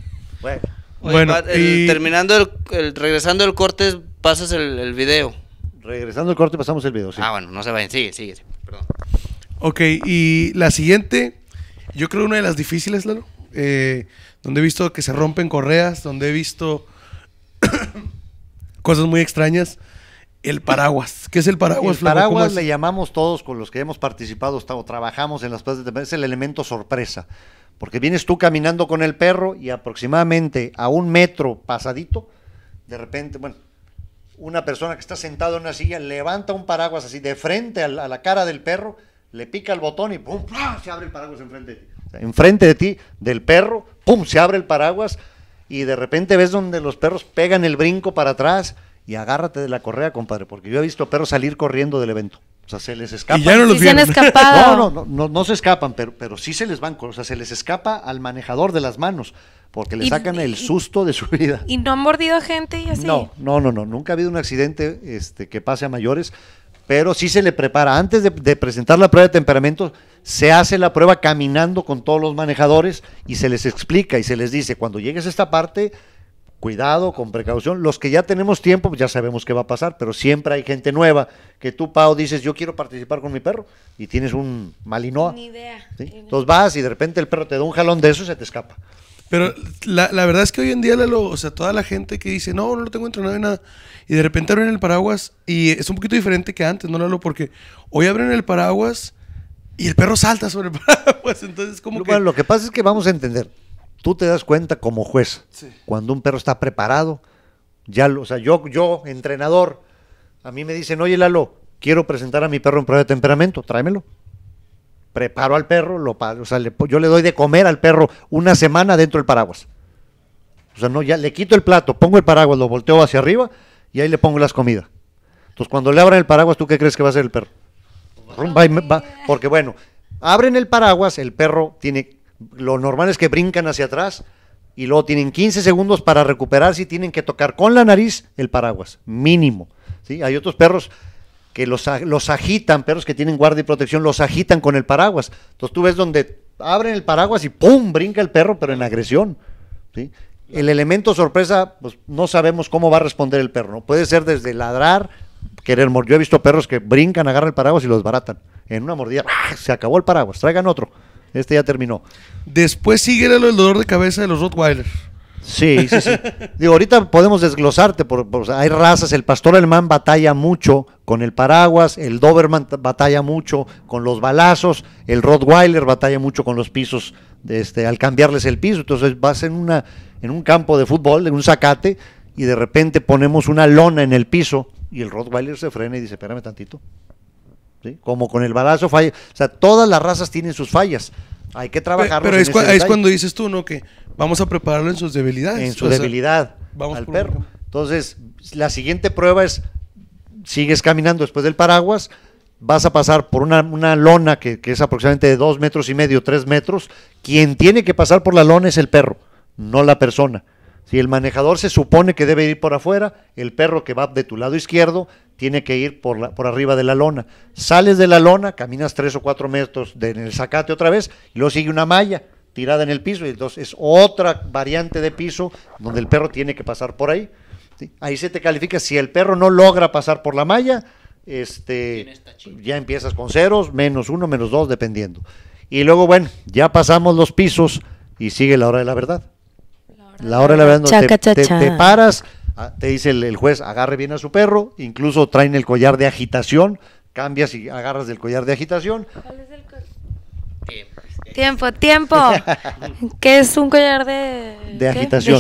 Bueno, terminando el, regresando el corte, pasas el, video. Regresando el corte, pasamos el video, sí. Ah, bueno, no se vayan, sigue, sigue, perdón. Ok, y la siguiente yo creo una de las difíciles, Lalo, eh, donde he visto que se rompen correas, donde he visto cosas muy extrañas. El paraguas. ¿Qué es el paraguas? El paraguas le llamamos todos con los que hemos participado o trabajamos en las plazas de es el elemento sorpresa. Porque vienes tú caminando con el perro y aproximadamente a un metro pasadito, de repente, bueno, una persona que está sentada en una silla levanta un paraguas así de frente a la cara del perro le pica el botón y ¡pum! se abre el paraguas enfrente de ti. enfrente de ti, del perro, ¡pum! se abre el paraguas y de repente ves donde los perros pegan el brinco para atrás y agárrate de la correa, compadre, porque yo he visto perros salir corriendo del evento. O sea, se les escapa Y ya no los vieron, No, no, no, no, se escapan, pero, pero sí se les van, o sea, se les escapa al manejador de las manos, porque le sacan el susto de su vida. ¿Y no han mordido gente y así? No, no, no, no, nunca ha habido un accidente este, que pase a mayores, pero sí se le prepara. Antes de, presentar la prueba de temperamento, se hace la prueba caminando con todos los manejadores y se les explica y se les dice, cuando llegues a esta parte, cuidado, con precaución. Los que ya tenemos tiempo, pues, ya sabemos qué va a pasar, pero siempre hay gente nueva que tú, Pau, dices, yo quiero participar con mi perro y tienes un malinoa. Ni idea. Entonces vas y de repente el perro te da un jalón de eso y se te escapa. Pero la, la, verdad es que hoy en día, Lalo, o sea, toda la gente que dice, no, no lo tengo entrenado y nada, y de repente abren el paraguas, y es un poquito diferente que antes, ¿no, Lalo? Porque hoy abren el paraguas y el perro salta sobre el paraguas, entonces como que... lo que pasa es que vamos a entender, tú te das cuenta como juez, cuando un perro está preparado, ya, lo, o sea, yo, yo, entrenador, a mí me dicen, oye, Lalo, quiero presentar a mi perro en prueba de temperamento, tráemelo preparo al perro, lo, o sea, yo le doy de comer al perro una semana dentro del paraguas. O sea, no, ya le quito el plato, pongo el paraguas, lo volteo hacia arriba y ahí le pongo las comidas. Entonces, cuando le abran el paraguas, ¿tú qué crees que va a hacer el perro? porque bueno, abren el paraguas, el perro tiene, lo normal es que brincan hacia atrás y luego tienen 15 segundos para recuperarse y tienen que tocar con la nariz el paraguas, mínimo. ¿sí? Hay otros perros que los, agitan, perros que tienen guardia y protección, los agitan con el paraguas. Entonces tú ves donde abren el paraguas y ¡pum! brinca el perro, pero en agresión. ¿sí? El elemento sorpresa, pues no sabemos cómo va a responder el perro. Puede ser desde ladrar, querer morder. Yo he visto perros que brincan, agarran el paraguas y los baratan. En una mordida, ¡ah! se acabó el paraguas, traigan otro. Este ya terminó. Después sigue el dolor de cabeza de los Rottweilers. Sí, sí, sí. Digo, ahorita podemos desglosarte, por, por, hay razas, el pastor alemán batalla mucho con el paraguas, el Doberman batalla mucho con los balazos, el Rottweiler batalla mucho con los pisos, de este, al cambiarles el piso. Entonces vas en, una, en un campo de fútbol, en un zacate, y de repente ponemos una lona en el piso y el Rottweiler se frena y dice, espérame tantito. ¿Sí? Como con el balazo falla. O sea, todas las razas tienen sus fallas. Hay que trabajar. Pero, es, cuando dices tú, ¿no? Que vamos a prepararlo en sus debilidades. En su debilidad. vamos al perro. Entonces, la siguiente prueba es, sigues caminando después del paraguas, vas a pasar por una, lona que, que, es aproximadamente de dos metros y medio, tres metros. Quien tiene que pasar por la lona es el perro, no la persona. Si el manejador se supone que debe ir por afuera, el perro que va de tu lado izquierdo tiene que ir por, la, por arriba de la lona. Sales de la lona, caminas tres o cuatro metros de, en el zacate otra vez, y luego sigue una malla tirada en el piso, y entonces es otra variante de piso donde el perro tiene que pasar por ahí. Ahí se te califica, si el perro no logra pasar por la malla, este, ya empiezas con ceros, menos uno, menos dos, dependiendo. Y luego, bueno, ya pasamos los pisos y sigue la hora de la verdad. La hora, de la verdad, te paras Ah, te dice el, juez, agarre bien a su perro, incluso traen el collar de agitación, cambias y agarras del collar de agitación. ¿Cuál es el Tiempo, tiempo. ¿Qué es un collar de, de, agitación.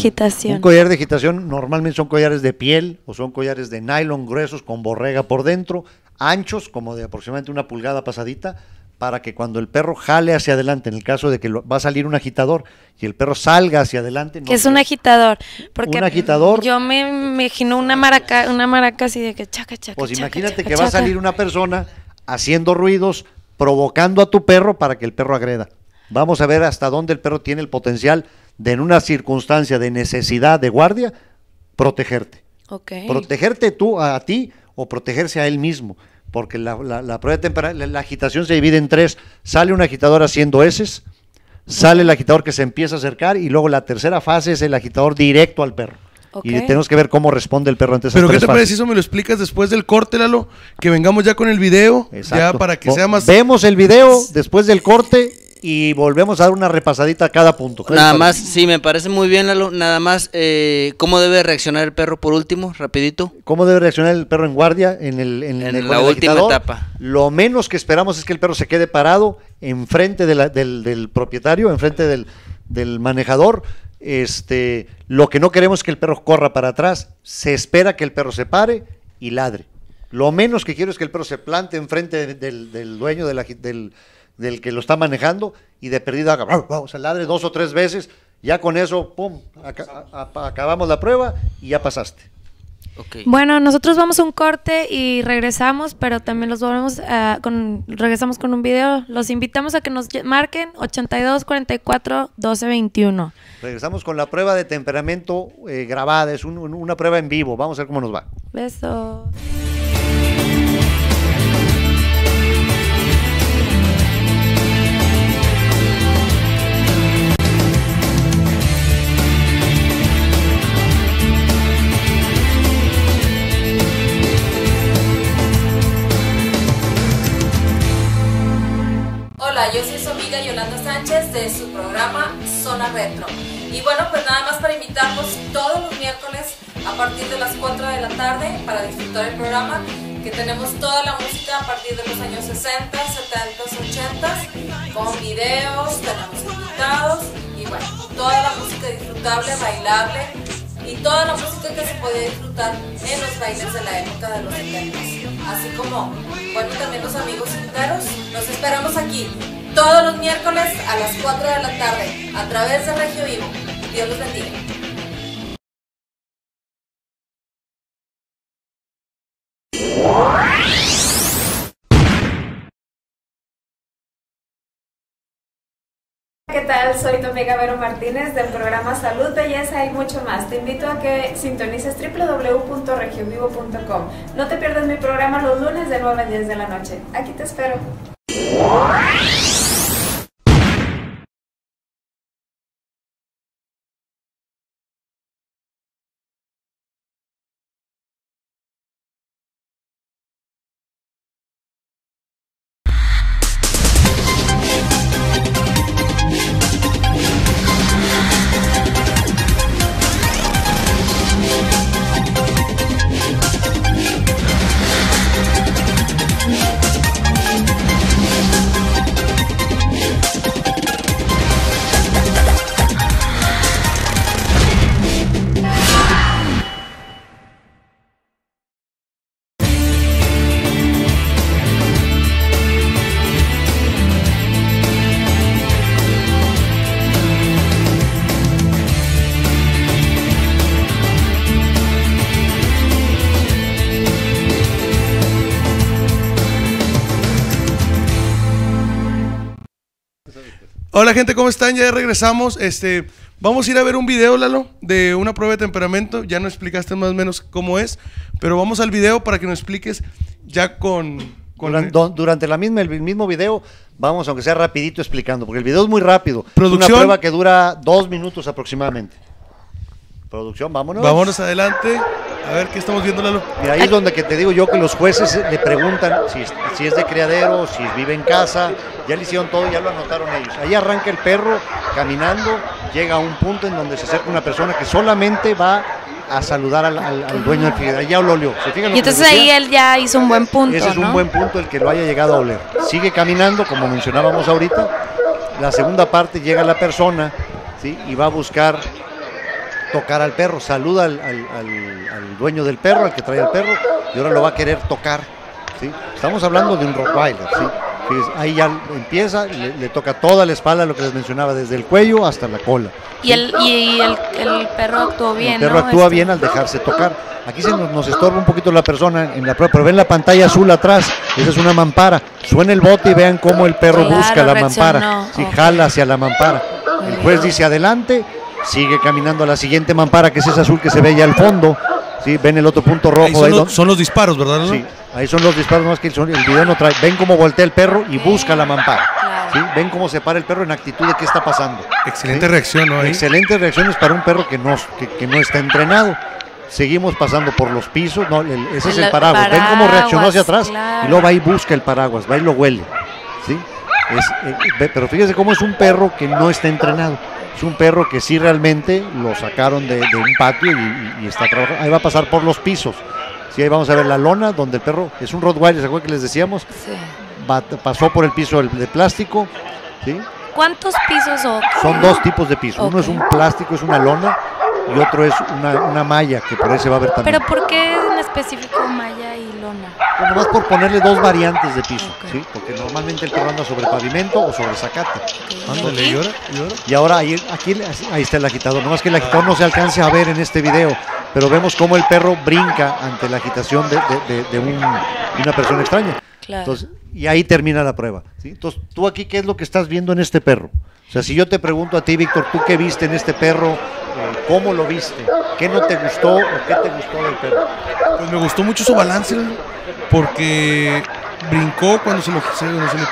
Un collar de agitación normalmente son collares de piel o son collares de nylon gruesos con borrega por dentro, anchos como de aproximadamente una pulgada pasadita, para que cuando el perro jale hacia adelante, en el caso de que va a salir un agitador y el perro salga hacia adelante. es un agitador? Porque un agitador. Yo me imagino una maraca, una maraca así de que chaca, chaca. Pues imagínate que va a salir una persona haciendo ruidos, provocando a tu perro para que el perro agreda. Vamos a ver hasta dónde el perro tiene el potencial de en una circunstancia de necesidad de guardia, protegerte. Ok. Protegerte tú a ti o protegerse a él mismo porque la, prueba de temperatura, la, agitación se divide en tres. Sale un agitador haciendo S, sale el agitador que se empieza a acercar y luego la tercera fase es el agitador directo al perro. Y tenemos que ver cómo responde el perro ante esas Pero ¿qué te parece eso me lo explicas después del corte, Lalo? Que vengamos ya con el video, ya para que sea más... Vemos el video después del corte y volvemos a dar una repasadita a cada punto. Nada más, sí, me parece muy bien, Lalo. Nada más, eh, ¿cómo debe reaccionar el perro por último, rapidito? ¿Cómo debe reaccionar el perro en guardia en, el, en, la última etapa? Lo menos que esperamos es que el perro se quede parado enfrente frente del, propietario, enfrente del, del manejador. Este, lo que no queremos es que el perro corra para atrás. Se espera que el perro se pare y ladre. Lo menos que quiero es que el perro se plante enfrente del, del dueño, del, del, del que lo está manejando y de perdida haga, se ladre dos o tres veces, ya con eso, pum, acabamos la prueba y ya pasaste. Bueno, nosotros vamos a un corte y regresamos, pero también los volvemos ah, con, regresamos con un video. Los invitamos a que nos marquen 82 44 12 21. Regresamos con la prueba de temperamento eh, grabada, es una prueba en vivo. Vamos a ver cómo nos va. Besos. de su programa Zona Retro. Y bueno, pues nada más para invitarlos todos los miércoles a partir de las 4 de la tarde para disfrutar el programa, que tenemos toda la música a partir de los años 60, 70, 80, con videos, tenemos invitados y bueno, toda la música disfrutable, bailable y toda la música que se puede disfrutar en los países de la época de los 70. Así como, bueno, también los amigos caros, Nos esperamos aquí todos los miércoles a las 4 de la tarde a través de Regio Vivo. Dios los bendiga. ¿Qué tal? Soy tu amiga Vero Martínez del programa Salud, Belleza y mucho más. Te invito a que sintonices www.regiovivo.com. No te pierdas mi programa los lunes de 9 a 10 de la noche. Aquí te espero. Hola gente, ¿cómo están? Ya regresamos. Este, vamos a ir a ver un video, Lalo, de una prueba de temperamento. Ya no explicaste más o menos cómo es, pero vamos al video para que nos expliques ya con... durante, la misma, el mismo video vamos, aunque sea rapidito, explicando, porque el video es muy rápido. ¿Producción? Es una prueba que dura dos minutos aproximadamente. Producción, vámonos. Vámonos adelante. A ver, ¿qué estamos viendo, Lalo? Mira, ahí es donde que te digo yo que los jueces le preguntan si, es de criadero, si vive en casa. Ya le hicieron todo, ya lo anotaron ellos. Ahí arranca el perro caminando, llega a un punto en donde se acerca una persona que solamente va a saludar al, dueño del Figueroa. Ya lo olió. y entonces ahí él ya hizo un buen punto. Ese es un buen punto el que lo haya llegado a oler. Sigue caminando, como mencionábamos ahorita. La segunda parte llega la persona y va a buscar tocar al perro, saluda al, dueño del perro, al que trae al perro, y ahora lo va a querer tocar. ¿sí? Estamos hablando de un Rottweiler, ahí ya empieza, le, toca toda la espalda, lo que les mencionaba, desde el cuello hasta la cola. Y el, perro actuó bien. El perro actúa este. bien al dejarse tocar. Aquí se nos, estorba un poquito la persona, en la, pero ven la pantalla azul atrás, esa es una mampara. Suena el bote y vean cómo el perro busca la mampara, si jala hacia la mampara. El juez dice adelante, Sigue caminando a la siguiente mampara, que es esa azul que se ve ya al fondo. Ven el otro punto rojo. Ahí son, los, disparos, ¿verdad? Sí, ahí son los disparos, más que el, el, video no trae. Ven cómo voltea el perro y busca la mampara. Ven cómo se para el perro en actitud de qué está pasando. Excelente reacción, ¿no? Excelentes reacciones para un perro que no, no está entrenado. Seguimos pasando por los pisos. No, ese es el paraguas. Ven cómo reaccionó hacia atrás y luego va y busca el paraguas, va y lo huele. ¿sí? Eh, pero fíjese cómo es un perro que no está entrenado. Es un perro que sí realmente lo sacaron de, un patio y, está trabajando. Ahí va a pasar por los pisos. Sí, ahí vamos a ver la lona donde el perro es un Rottweiler, ¿se acuerdan que les decíamos? Sí. pasó por el piso de plástico. ¿sí? ¿Cuántos pisos son? Son dos tipos de pisos. Uno es un plástico, es una lona, y otro es una, malla, que por ahí va a ver también. ¿Pero por qué un específico malla? Nomás por ponerle dos variantes de piso, ¿sí? Porque normalmente el perro anda sobre pavimento o sobre zacate. ¿y ahora? ahí, aquí, ahí está el agitador. Nomás que el agitador no se alcance a ver en este video, pero vemos cómo el perro brinca ante la agitación de, de, una persona extraña. Entonces, y ahí termina la prueba. Entonces, tú aquí, ¿qué es lo que estás viendo en este perro? O sea, si yo te pregunto a ti, Víctor, ¿tú qué viste en este perro? ¿Cómo lo viste? ¿Qué no te gustó o qué te gustó del perro? Pues me gustó mucho su balance porque brincó cuando se, lo,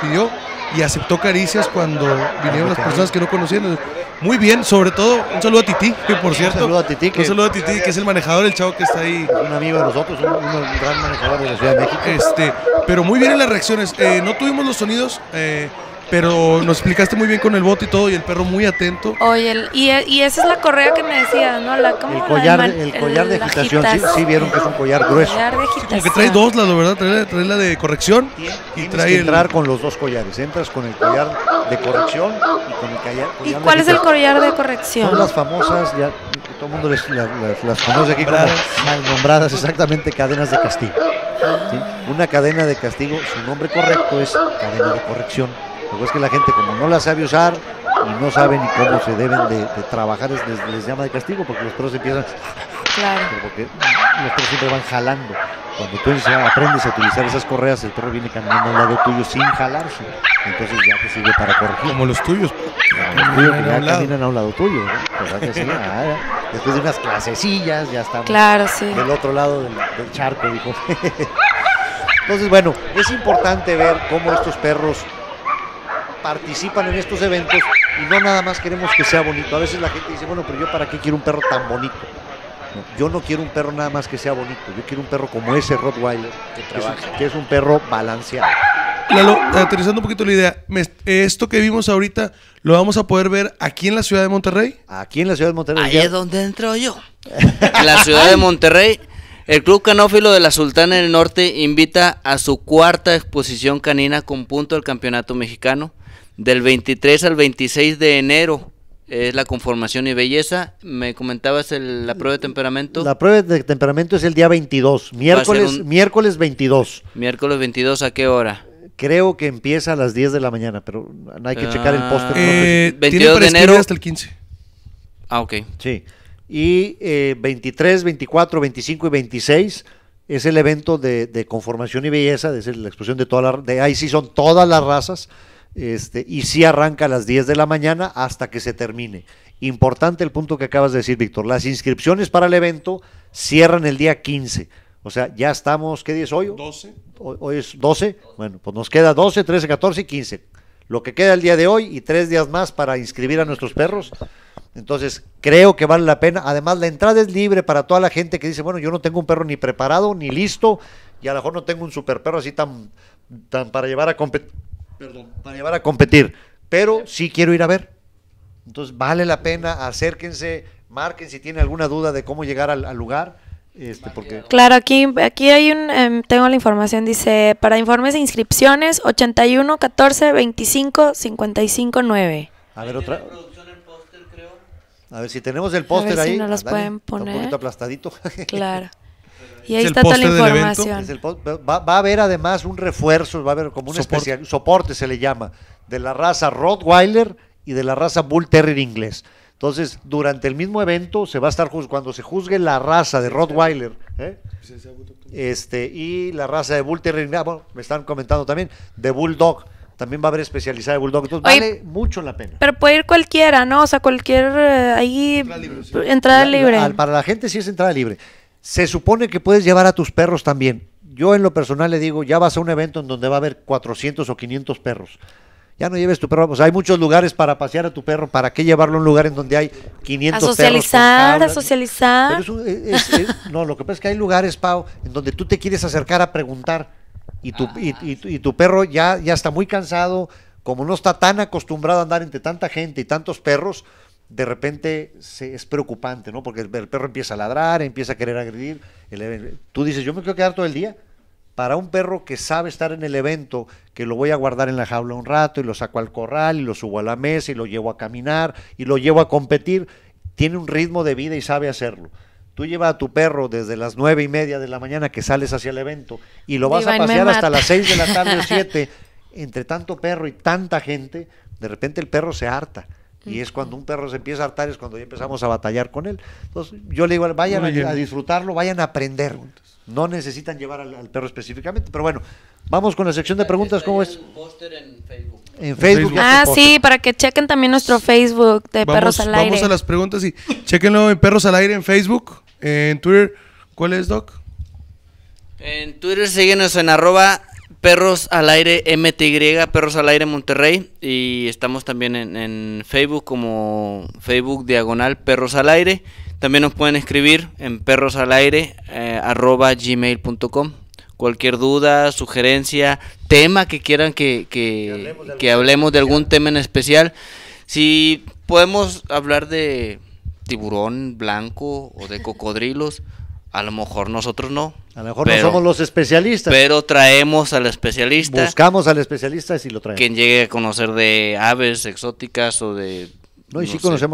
pidió y aceptó caricias cuando vinieron las personas que no conocían. Muy bien, sobre todo un saludo a Titi, que por cierto. Un saludo a Titi. Que, es el manejador, el chavo que está ahí. un amigo de nosotros, un, gran manejador de la Ciudad de México. Este, pero muy bien en las reacciones. Eh, no tuvimos los sonidos. Eh, pero nos explicaste muy bien con el bote y todo y el perro muy atento. Oye, y, e, y, esa es la correa que me decías, ¿no? La, ¿cómo el, collar, de, el, collar de agitación, sí, vieron que es un collar grueso. Collar de Como que trae dos, la verdad, trae, la de corrección y trae que entrar con los dos collares, entras con el collar de corrección y con el collar. ¿Y cuál es el collar de corrección? Son las famosas, ya todo el mundo les, las, las, conoce aquí como mal nombradas exactamente cadenas de castigo. Una cadena de castigo, su nombre correcto es cadena de corrección. Lo que es que la gente como no la sabe usar y no sabe ni cómo se deben de, trabajar, les, llama de castigo porque los perros empiezan... Claro. Porque los perros siempre van jalando. Cuando tú aprendes a utilizar esas correas, el perro viene caminando al lado tuyo sin jalarse. Entonces ya te sirve para corregir. Como los tuyos. Los tuyos que ya caminan a un lado tuyo. Ah, después de unas clasecillas ya estamos claro, sí. del otro lado del, del charco, dijo. Entonces, bueno, es importante ver cómo estos perros participan en estos eventos y no nada más queremos que sea bonito. A veces la gente dice, bueno, pero yo para qué quiero un perro tan bonito. yo no quiero un perro nada más que sea bonito, yo quiero un perro como ese Rottweiler, que, es, un, que es, un, perro balanceado. Lalo, aterrizando un poquito la idea, esto que vimos ahorita lo vamos a poder ver aquí en la ciudad de Monterrey. Aquí en la ciudad de Monterrey. Ahí es donde entro yo. la ciudad de Monterrey. El Club Canófilo de la Sultana del Norte invita a su cuarta exposición canina con punto del Campeonato Mexicano. Del 23 al 26 de enero es la conformación y belleza. Me comentabas la prueba de temperamento. La prueba de temperamento es el día 22, miércoles, miércoles 22. Miércoles 22, ¿a qué hora? Creo que empieza a las 10 de la mañana, pero hay que checar el póster. Ah, eh, 22 de enero hasta el 15. Ah, ok. Sí. Y 23, 24, 25 y 26 es el evento de, conformación y belleza, es la exposición de todas las... Ahí sí son todas las razas. Este, y si arranca a las 10 de la mañana hasta que se termine. Importante el punto que acabas de decir, Víctor. Las inscripciones para el evento cierran el día 15. O sea, ya estamos, ¿qué día es hoy? 12. Hoy, es 12. Bueno, pues nos queda 12, 13, 14 y 15. Lo que queda el día de hoy y tres días más para inscribir a nuestros perros. Entonces, creo que vale la pena. Además, la entrada es libre para toda la gente que dice, bueno, yo no tengo un perro ni preparado, ni listo, y a lo mejor no tengo un super perro así tan, tan para llevar a, competir perdón, para llevar a competir, pero sí quiero ir a ver. Entonces vale la pena, acérquense, marquen si tienen alguna duda de cómo llegar al, lugar. Este, porque... Claro, aquí, aquí hay un, em, tengo la información, dice, para informes e inscripciones, 81 14 25 55 9. A ver otra. A ver si tenemos el póster ahí. Si no los pueden poner. Un poquito aplastadito. Claro. Y ahí está toda la información. va, a haber además un refuerzo, va a haber como un soporte. soporte se le llama, de la raza Rottweiler y de la raza Bull Terrier inglés. Entonces, durante el mismo evento se va a estar cuando se juzgue la raza de Rottweiler ¿eh? este, y la raza de Bull Terrier, ah, bueno, me están comentando también, de Bulldog también va a haber especializada de Bulldog. Entonces vale mucho la pena. Pero puede ir cualquiera, ¿no? O sea, cualquier eh, ahí entrada libre. para la gente sí es entrada libre. Se supone que puedes llevar a tus perros también. Yo en lo personal le digo, ya vas a un evento en donde va a haber 400 o 500 perros. Ya no lleves tu perro, pues hay muchos lugares para pasear a tu perro, ¿para qué llevarlo a un lugar en donde hay 500 a socializar, perros? A socializar, a socializar. no, lo que pasa es que hay lugares, Pau, en donde tú te quieres acercar a preguntar y tu, y tu perro ya, ya está muy cansado, como no está tan acostumbrado a andar entre tanta gente y tantos perros, de repente es preocupante, ¿no? Porque el, perro empieza a ladrar, empieza a querer agredir. El, tú dices, yo me quiero quedar todo el día. Para un perro que sabe estar en el evento, que lo voy a guardar en la jaula un rato y lo saco al corral y lo subo a la mesa y lo llevo a caminar y lo llevo a competir, tiene un ritmo de vida y sabe hacerlo tú llevas a tu perro desde las nueve y media de la mañana que sales hacia el evento y lo vas a pasear hasta las seis de la tarde o siete, entre tanto perro y tanta gente, de repente el perro se harta. Y es cuando un perro se empieza a hartar, es cuando ya empezamos a batallar con él. Entonces, yo le digo, vayan a, disfrutarlo, vayan a aprender. No necesitan llevar al, perro específicamente, pero bueno, vamos con la sección de preguntas. ¿Cómo es? En Facebook. Ah, sí, para que chequen también nuestro Facebook de Perros al Aire. Vamos a las preguntas y chequenlo en Perros al Aire en Facebook, en Twitter. ¿Cuál es, Doc? En Twitter síguenos en arroba Perros al Aire MTY, Perros al Aire Monterrey. Y estamos también en, Facebook como Facebook Diagonal Perros al Aire. También nos pueden escribir en perros al aire eh, arroba gmail.com. Cualquier duda, sugerencia, tema que quieran que, que hablemos de algún tema en especial. Si podemos hablar de tiburón blanco o de cocodrilos. A lo mejor nosotros no. A lo mejor no somos los especialistas. Pero traemos al especialista. Buscamos al especialista si lo traemos. Quien llegue a conocer de aves exóticas o de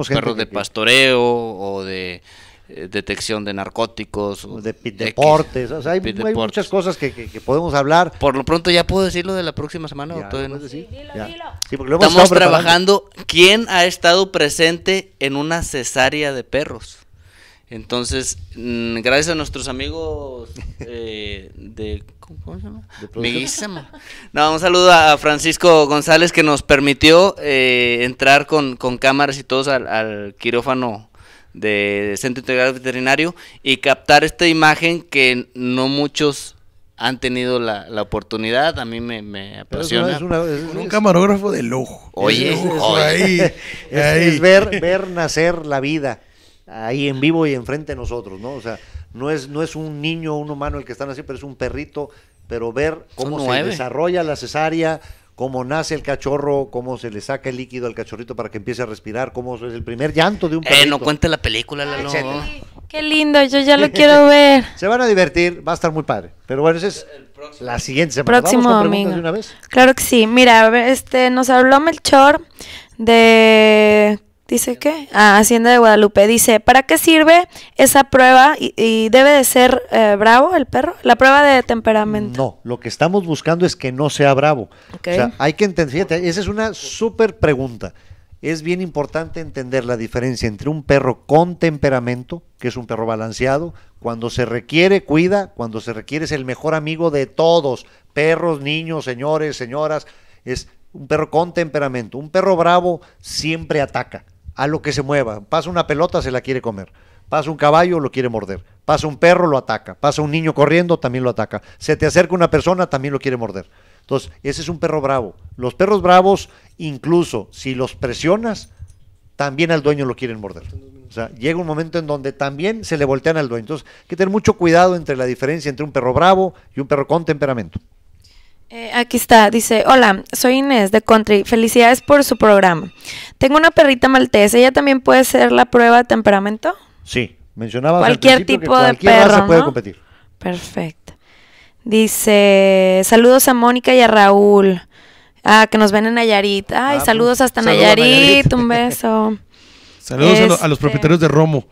perros de pastoreo o de eh, detección de narcóticos. de deportes. sea, hay, muchas cosas que, podemos hablar. Por lo pronto ya puedo decirlo de la próxima semana. Sí, dilo, dilo. Estamos trabajando quién ha estado presente en una cesárea de perros. Entonces, mm, gracias a nuestros amigos eh, de... ¿Cómo se llama? ¿De no, un saludo a Francisco González que nos permitió eh, entrar con, cámaras y todos al, quirófano de Centro Integral Veterinario y captar esta imagen que no muchos han tenido la, oportunidad, a mí me, apasiona. Es, un camarógrafo de lujo. Oye, es, ver, ver nacer la vida ahí en vivo y enfrente de nosotros, ¿no? O sea, no es, no es un niño, un humano el que están así, pero es un perrito, pero ver cómo se desarrolla la cesárea, cómo nace el cachorro, cómo se le saca el líquido al cachorrito para que empiece a respirar, cómo es el primer llanto de un eh, perrito. Eh, no cuente la película, la Ay, qué lindo, yo ya lo quiero ver. se van a divertir, va a estar muy padre. Pero bueno, ese es la siguiente semana. Próximo domingo. Claro que sí. Mira, este, nos habló Melchor de dice qué? a ah, Hacienda de Guadalupe dice, ¿para qué sirve esa prueba y, debe de ser eh, bravo el perro? La prueba de temperamento. No, lo que estamos buscando es que no sea bravo. O sea, hay que entender, esa es una súper pregunta. Es bien importante entender la diferencia entre un perro con temperamento, que es un perro balanceado, cuando se requiere cuida, cuando se requiere es el mejor amigo de todos, perros, niños, señores, señoras, es un perro con temperamento. Un perro bravo siempre ataca, a lo que se mueva. Pasa una pelota, se la quiere comer. Pasa un caballo, lo quiere morder. Pasa un perro, lo ataca. Pasa un niño corriendo, también lo ataca. Se te acerca una persona, también lo quiere morder. Entonces, ese es un perro bravo. Los perros bravos, incluso si los presionas, también al dueño lo quieren morder. O sea, llega un momento en donde también se le voltean al dueño. Entonces, hay que tener mucho cuidado entre la diferencia entre un perro bravo y un perro con temperamento. Eh, aquí está, dice, hola, soy Inés de Country, felicidades por su programa. Tengo una perrita maltesa, ¿ella también puede ser la prueba de temperamento? Sí, mencionaba cualquier tipo de perro. puede competir. Perfecto. Dice, saludos a Mónica y a Raúl. Ah, que nos ven en Nayarit. Ay, ah, pues, saludos hasta Nayarit. un beso. saludos a, los este propietarios de Romo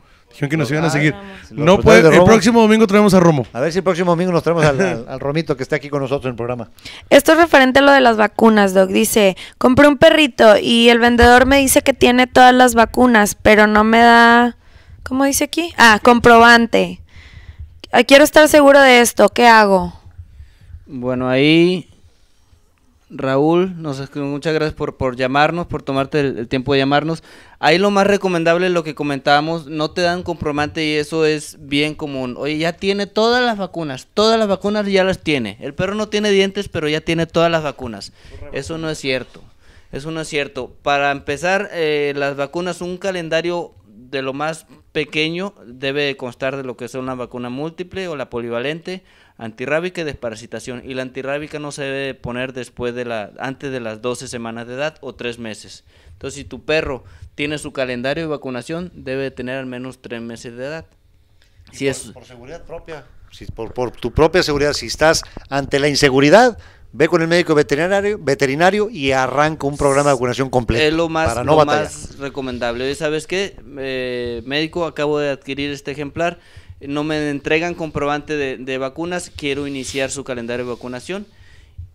que nos iban a seguir. No puede, el próximo domingo traemos a Romo. A ver si el próximo domingo nos traemos al, al, Romito que está aquí con nosotros en el programa. Esto es referente a lo de las vacunas, Doc. Dice, compré un perrito y el vendedor me dice que tiene todas las vacunas, pero no me da, ¿cómo dice aquí? Ah, comprobante. Quiero estar seguro de esto. ¿Qué hago? Bueno, ahí Raúl, nos, muchas gracias por, por llamarnos, por tomarte el, tiempo de llamarnos. Ahí lo más recomendable es lo que comentábamos, no te dan compromante y eso es bien común. Oye, ya tiene todas las vacunas, todas las vacunas ya las tiene. El perro no tiene dientes, pero ya tiene todas las vacunas. Eso no es cierto, eso no es cierto. Para empezar, eh, las vacunas, un calendario de lo más pequeño debe constar de lo que son una vacuna múltiple o la polivalente, antirrábica y desparasitación. Y la antirrábica no se debe poner después de la, antes de las 12 semanas de edad o 3 meses. Entonces, si tu perro tiene su calendario de vacunación, debe tener al menos 3 meses de edad. Si por, es... por seguridad propia, por tu propia seguridad, si estás ante la inseguridad, ve con el médico veterinario, veterinario y arranca un programa de vacunación completo. Es lo más, más recomendable. Y sabes qué, eh, médico, acabo de adquirir este ejemplar, no me entregan comprobante de, vacunas, quiero iniciar su calendario de vacunación.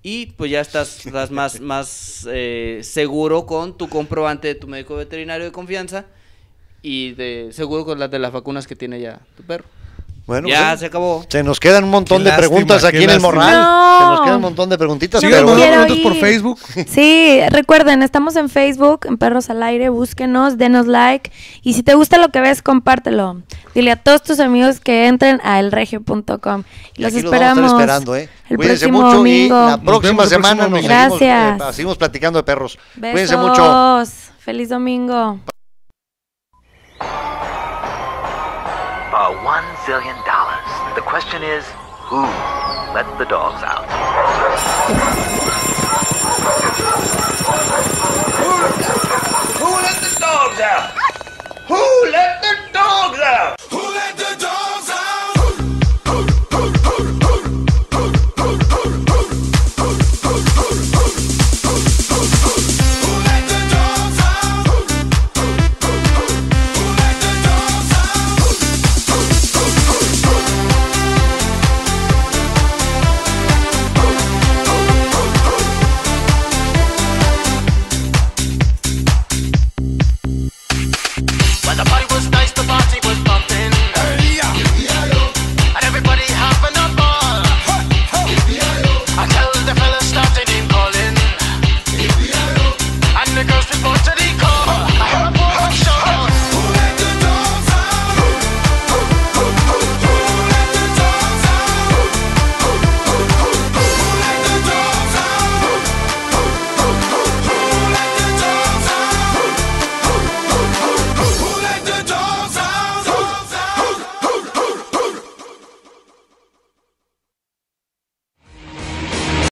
Y pues ya estás, más, eh, seguro con tu comprobante de tu médico veterinario de confianza y de seguro con las de las vacunas que tiene ya tu perro. Bueno, ya pues se acabó. Se nos quedan un montón de preguntas aquí en el Morral. Se nos quedan un montón de preguntitas. preguntas por Facebook. Sí, recuerden, estamos en Facebook, en Perros al Aire. Búsquenos, denos like. Y si te gusta lo que ves, compártelo. Dile a todos tus amigos que entren a elregio.com. Los esperamos. Los esperando, ¿eh? Cuídense mucho y la próxima semana nos, vemos. Eh, Gracias. Seguimos, platicando de perros. Cuídense mucho. Feliz domingo. billion dollars. The question is, who let the dogs out? Who, who let the dogs out? Who let the dogs out?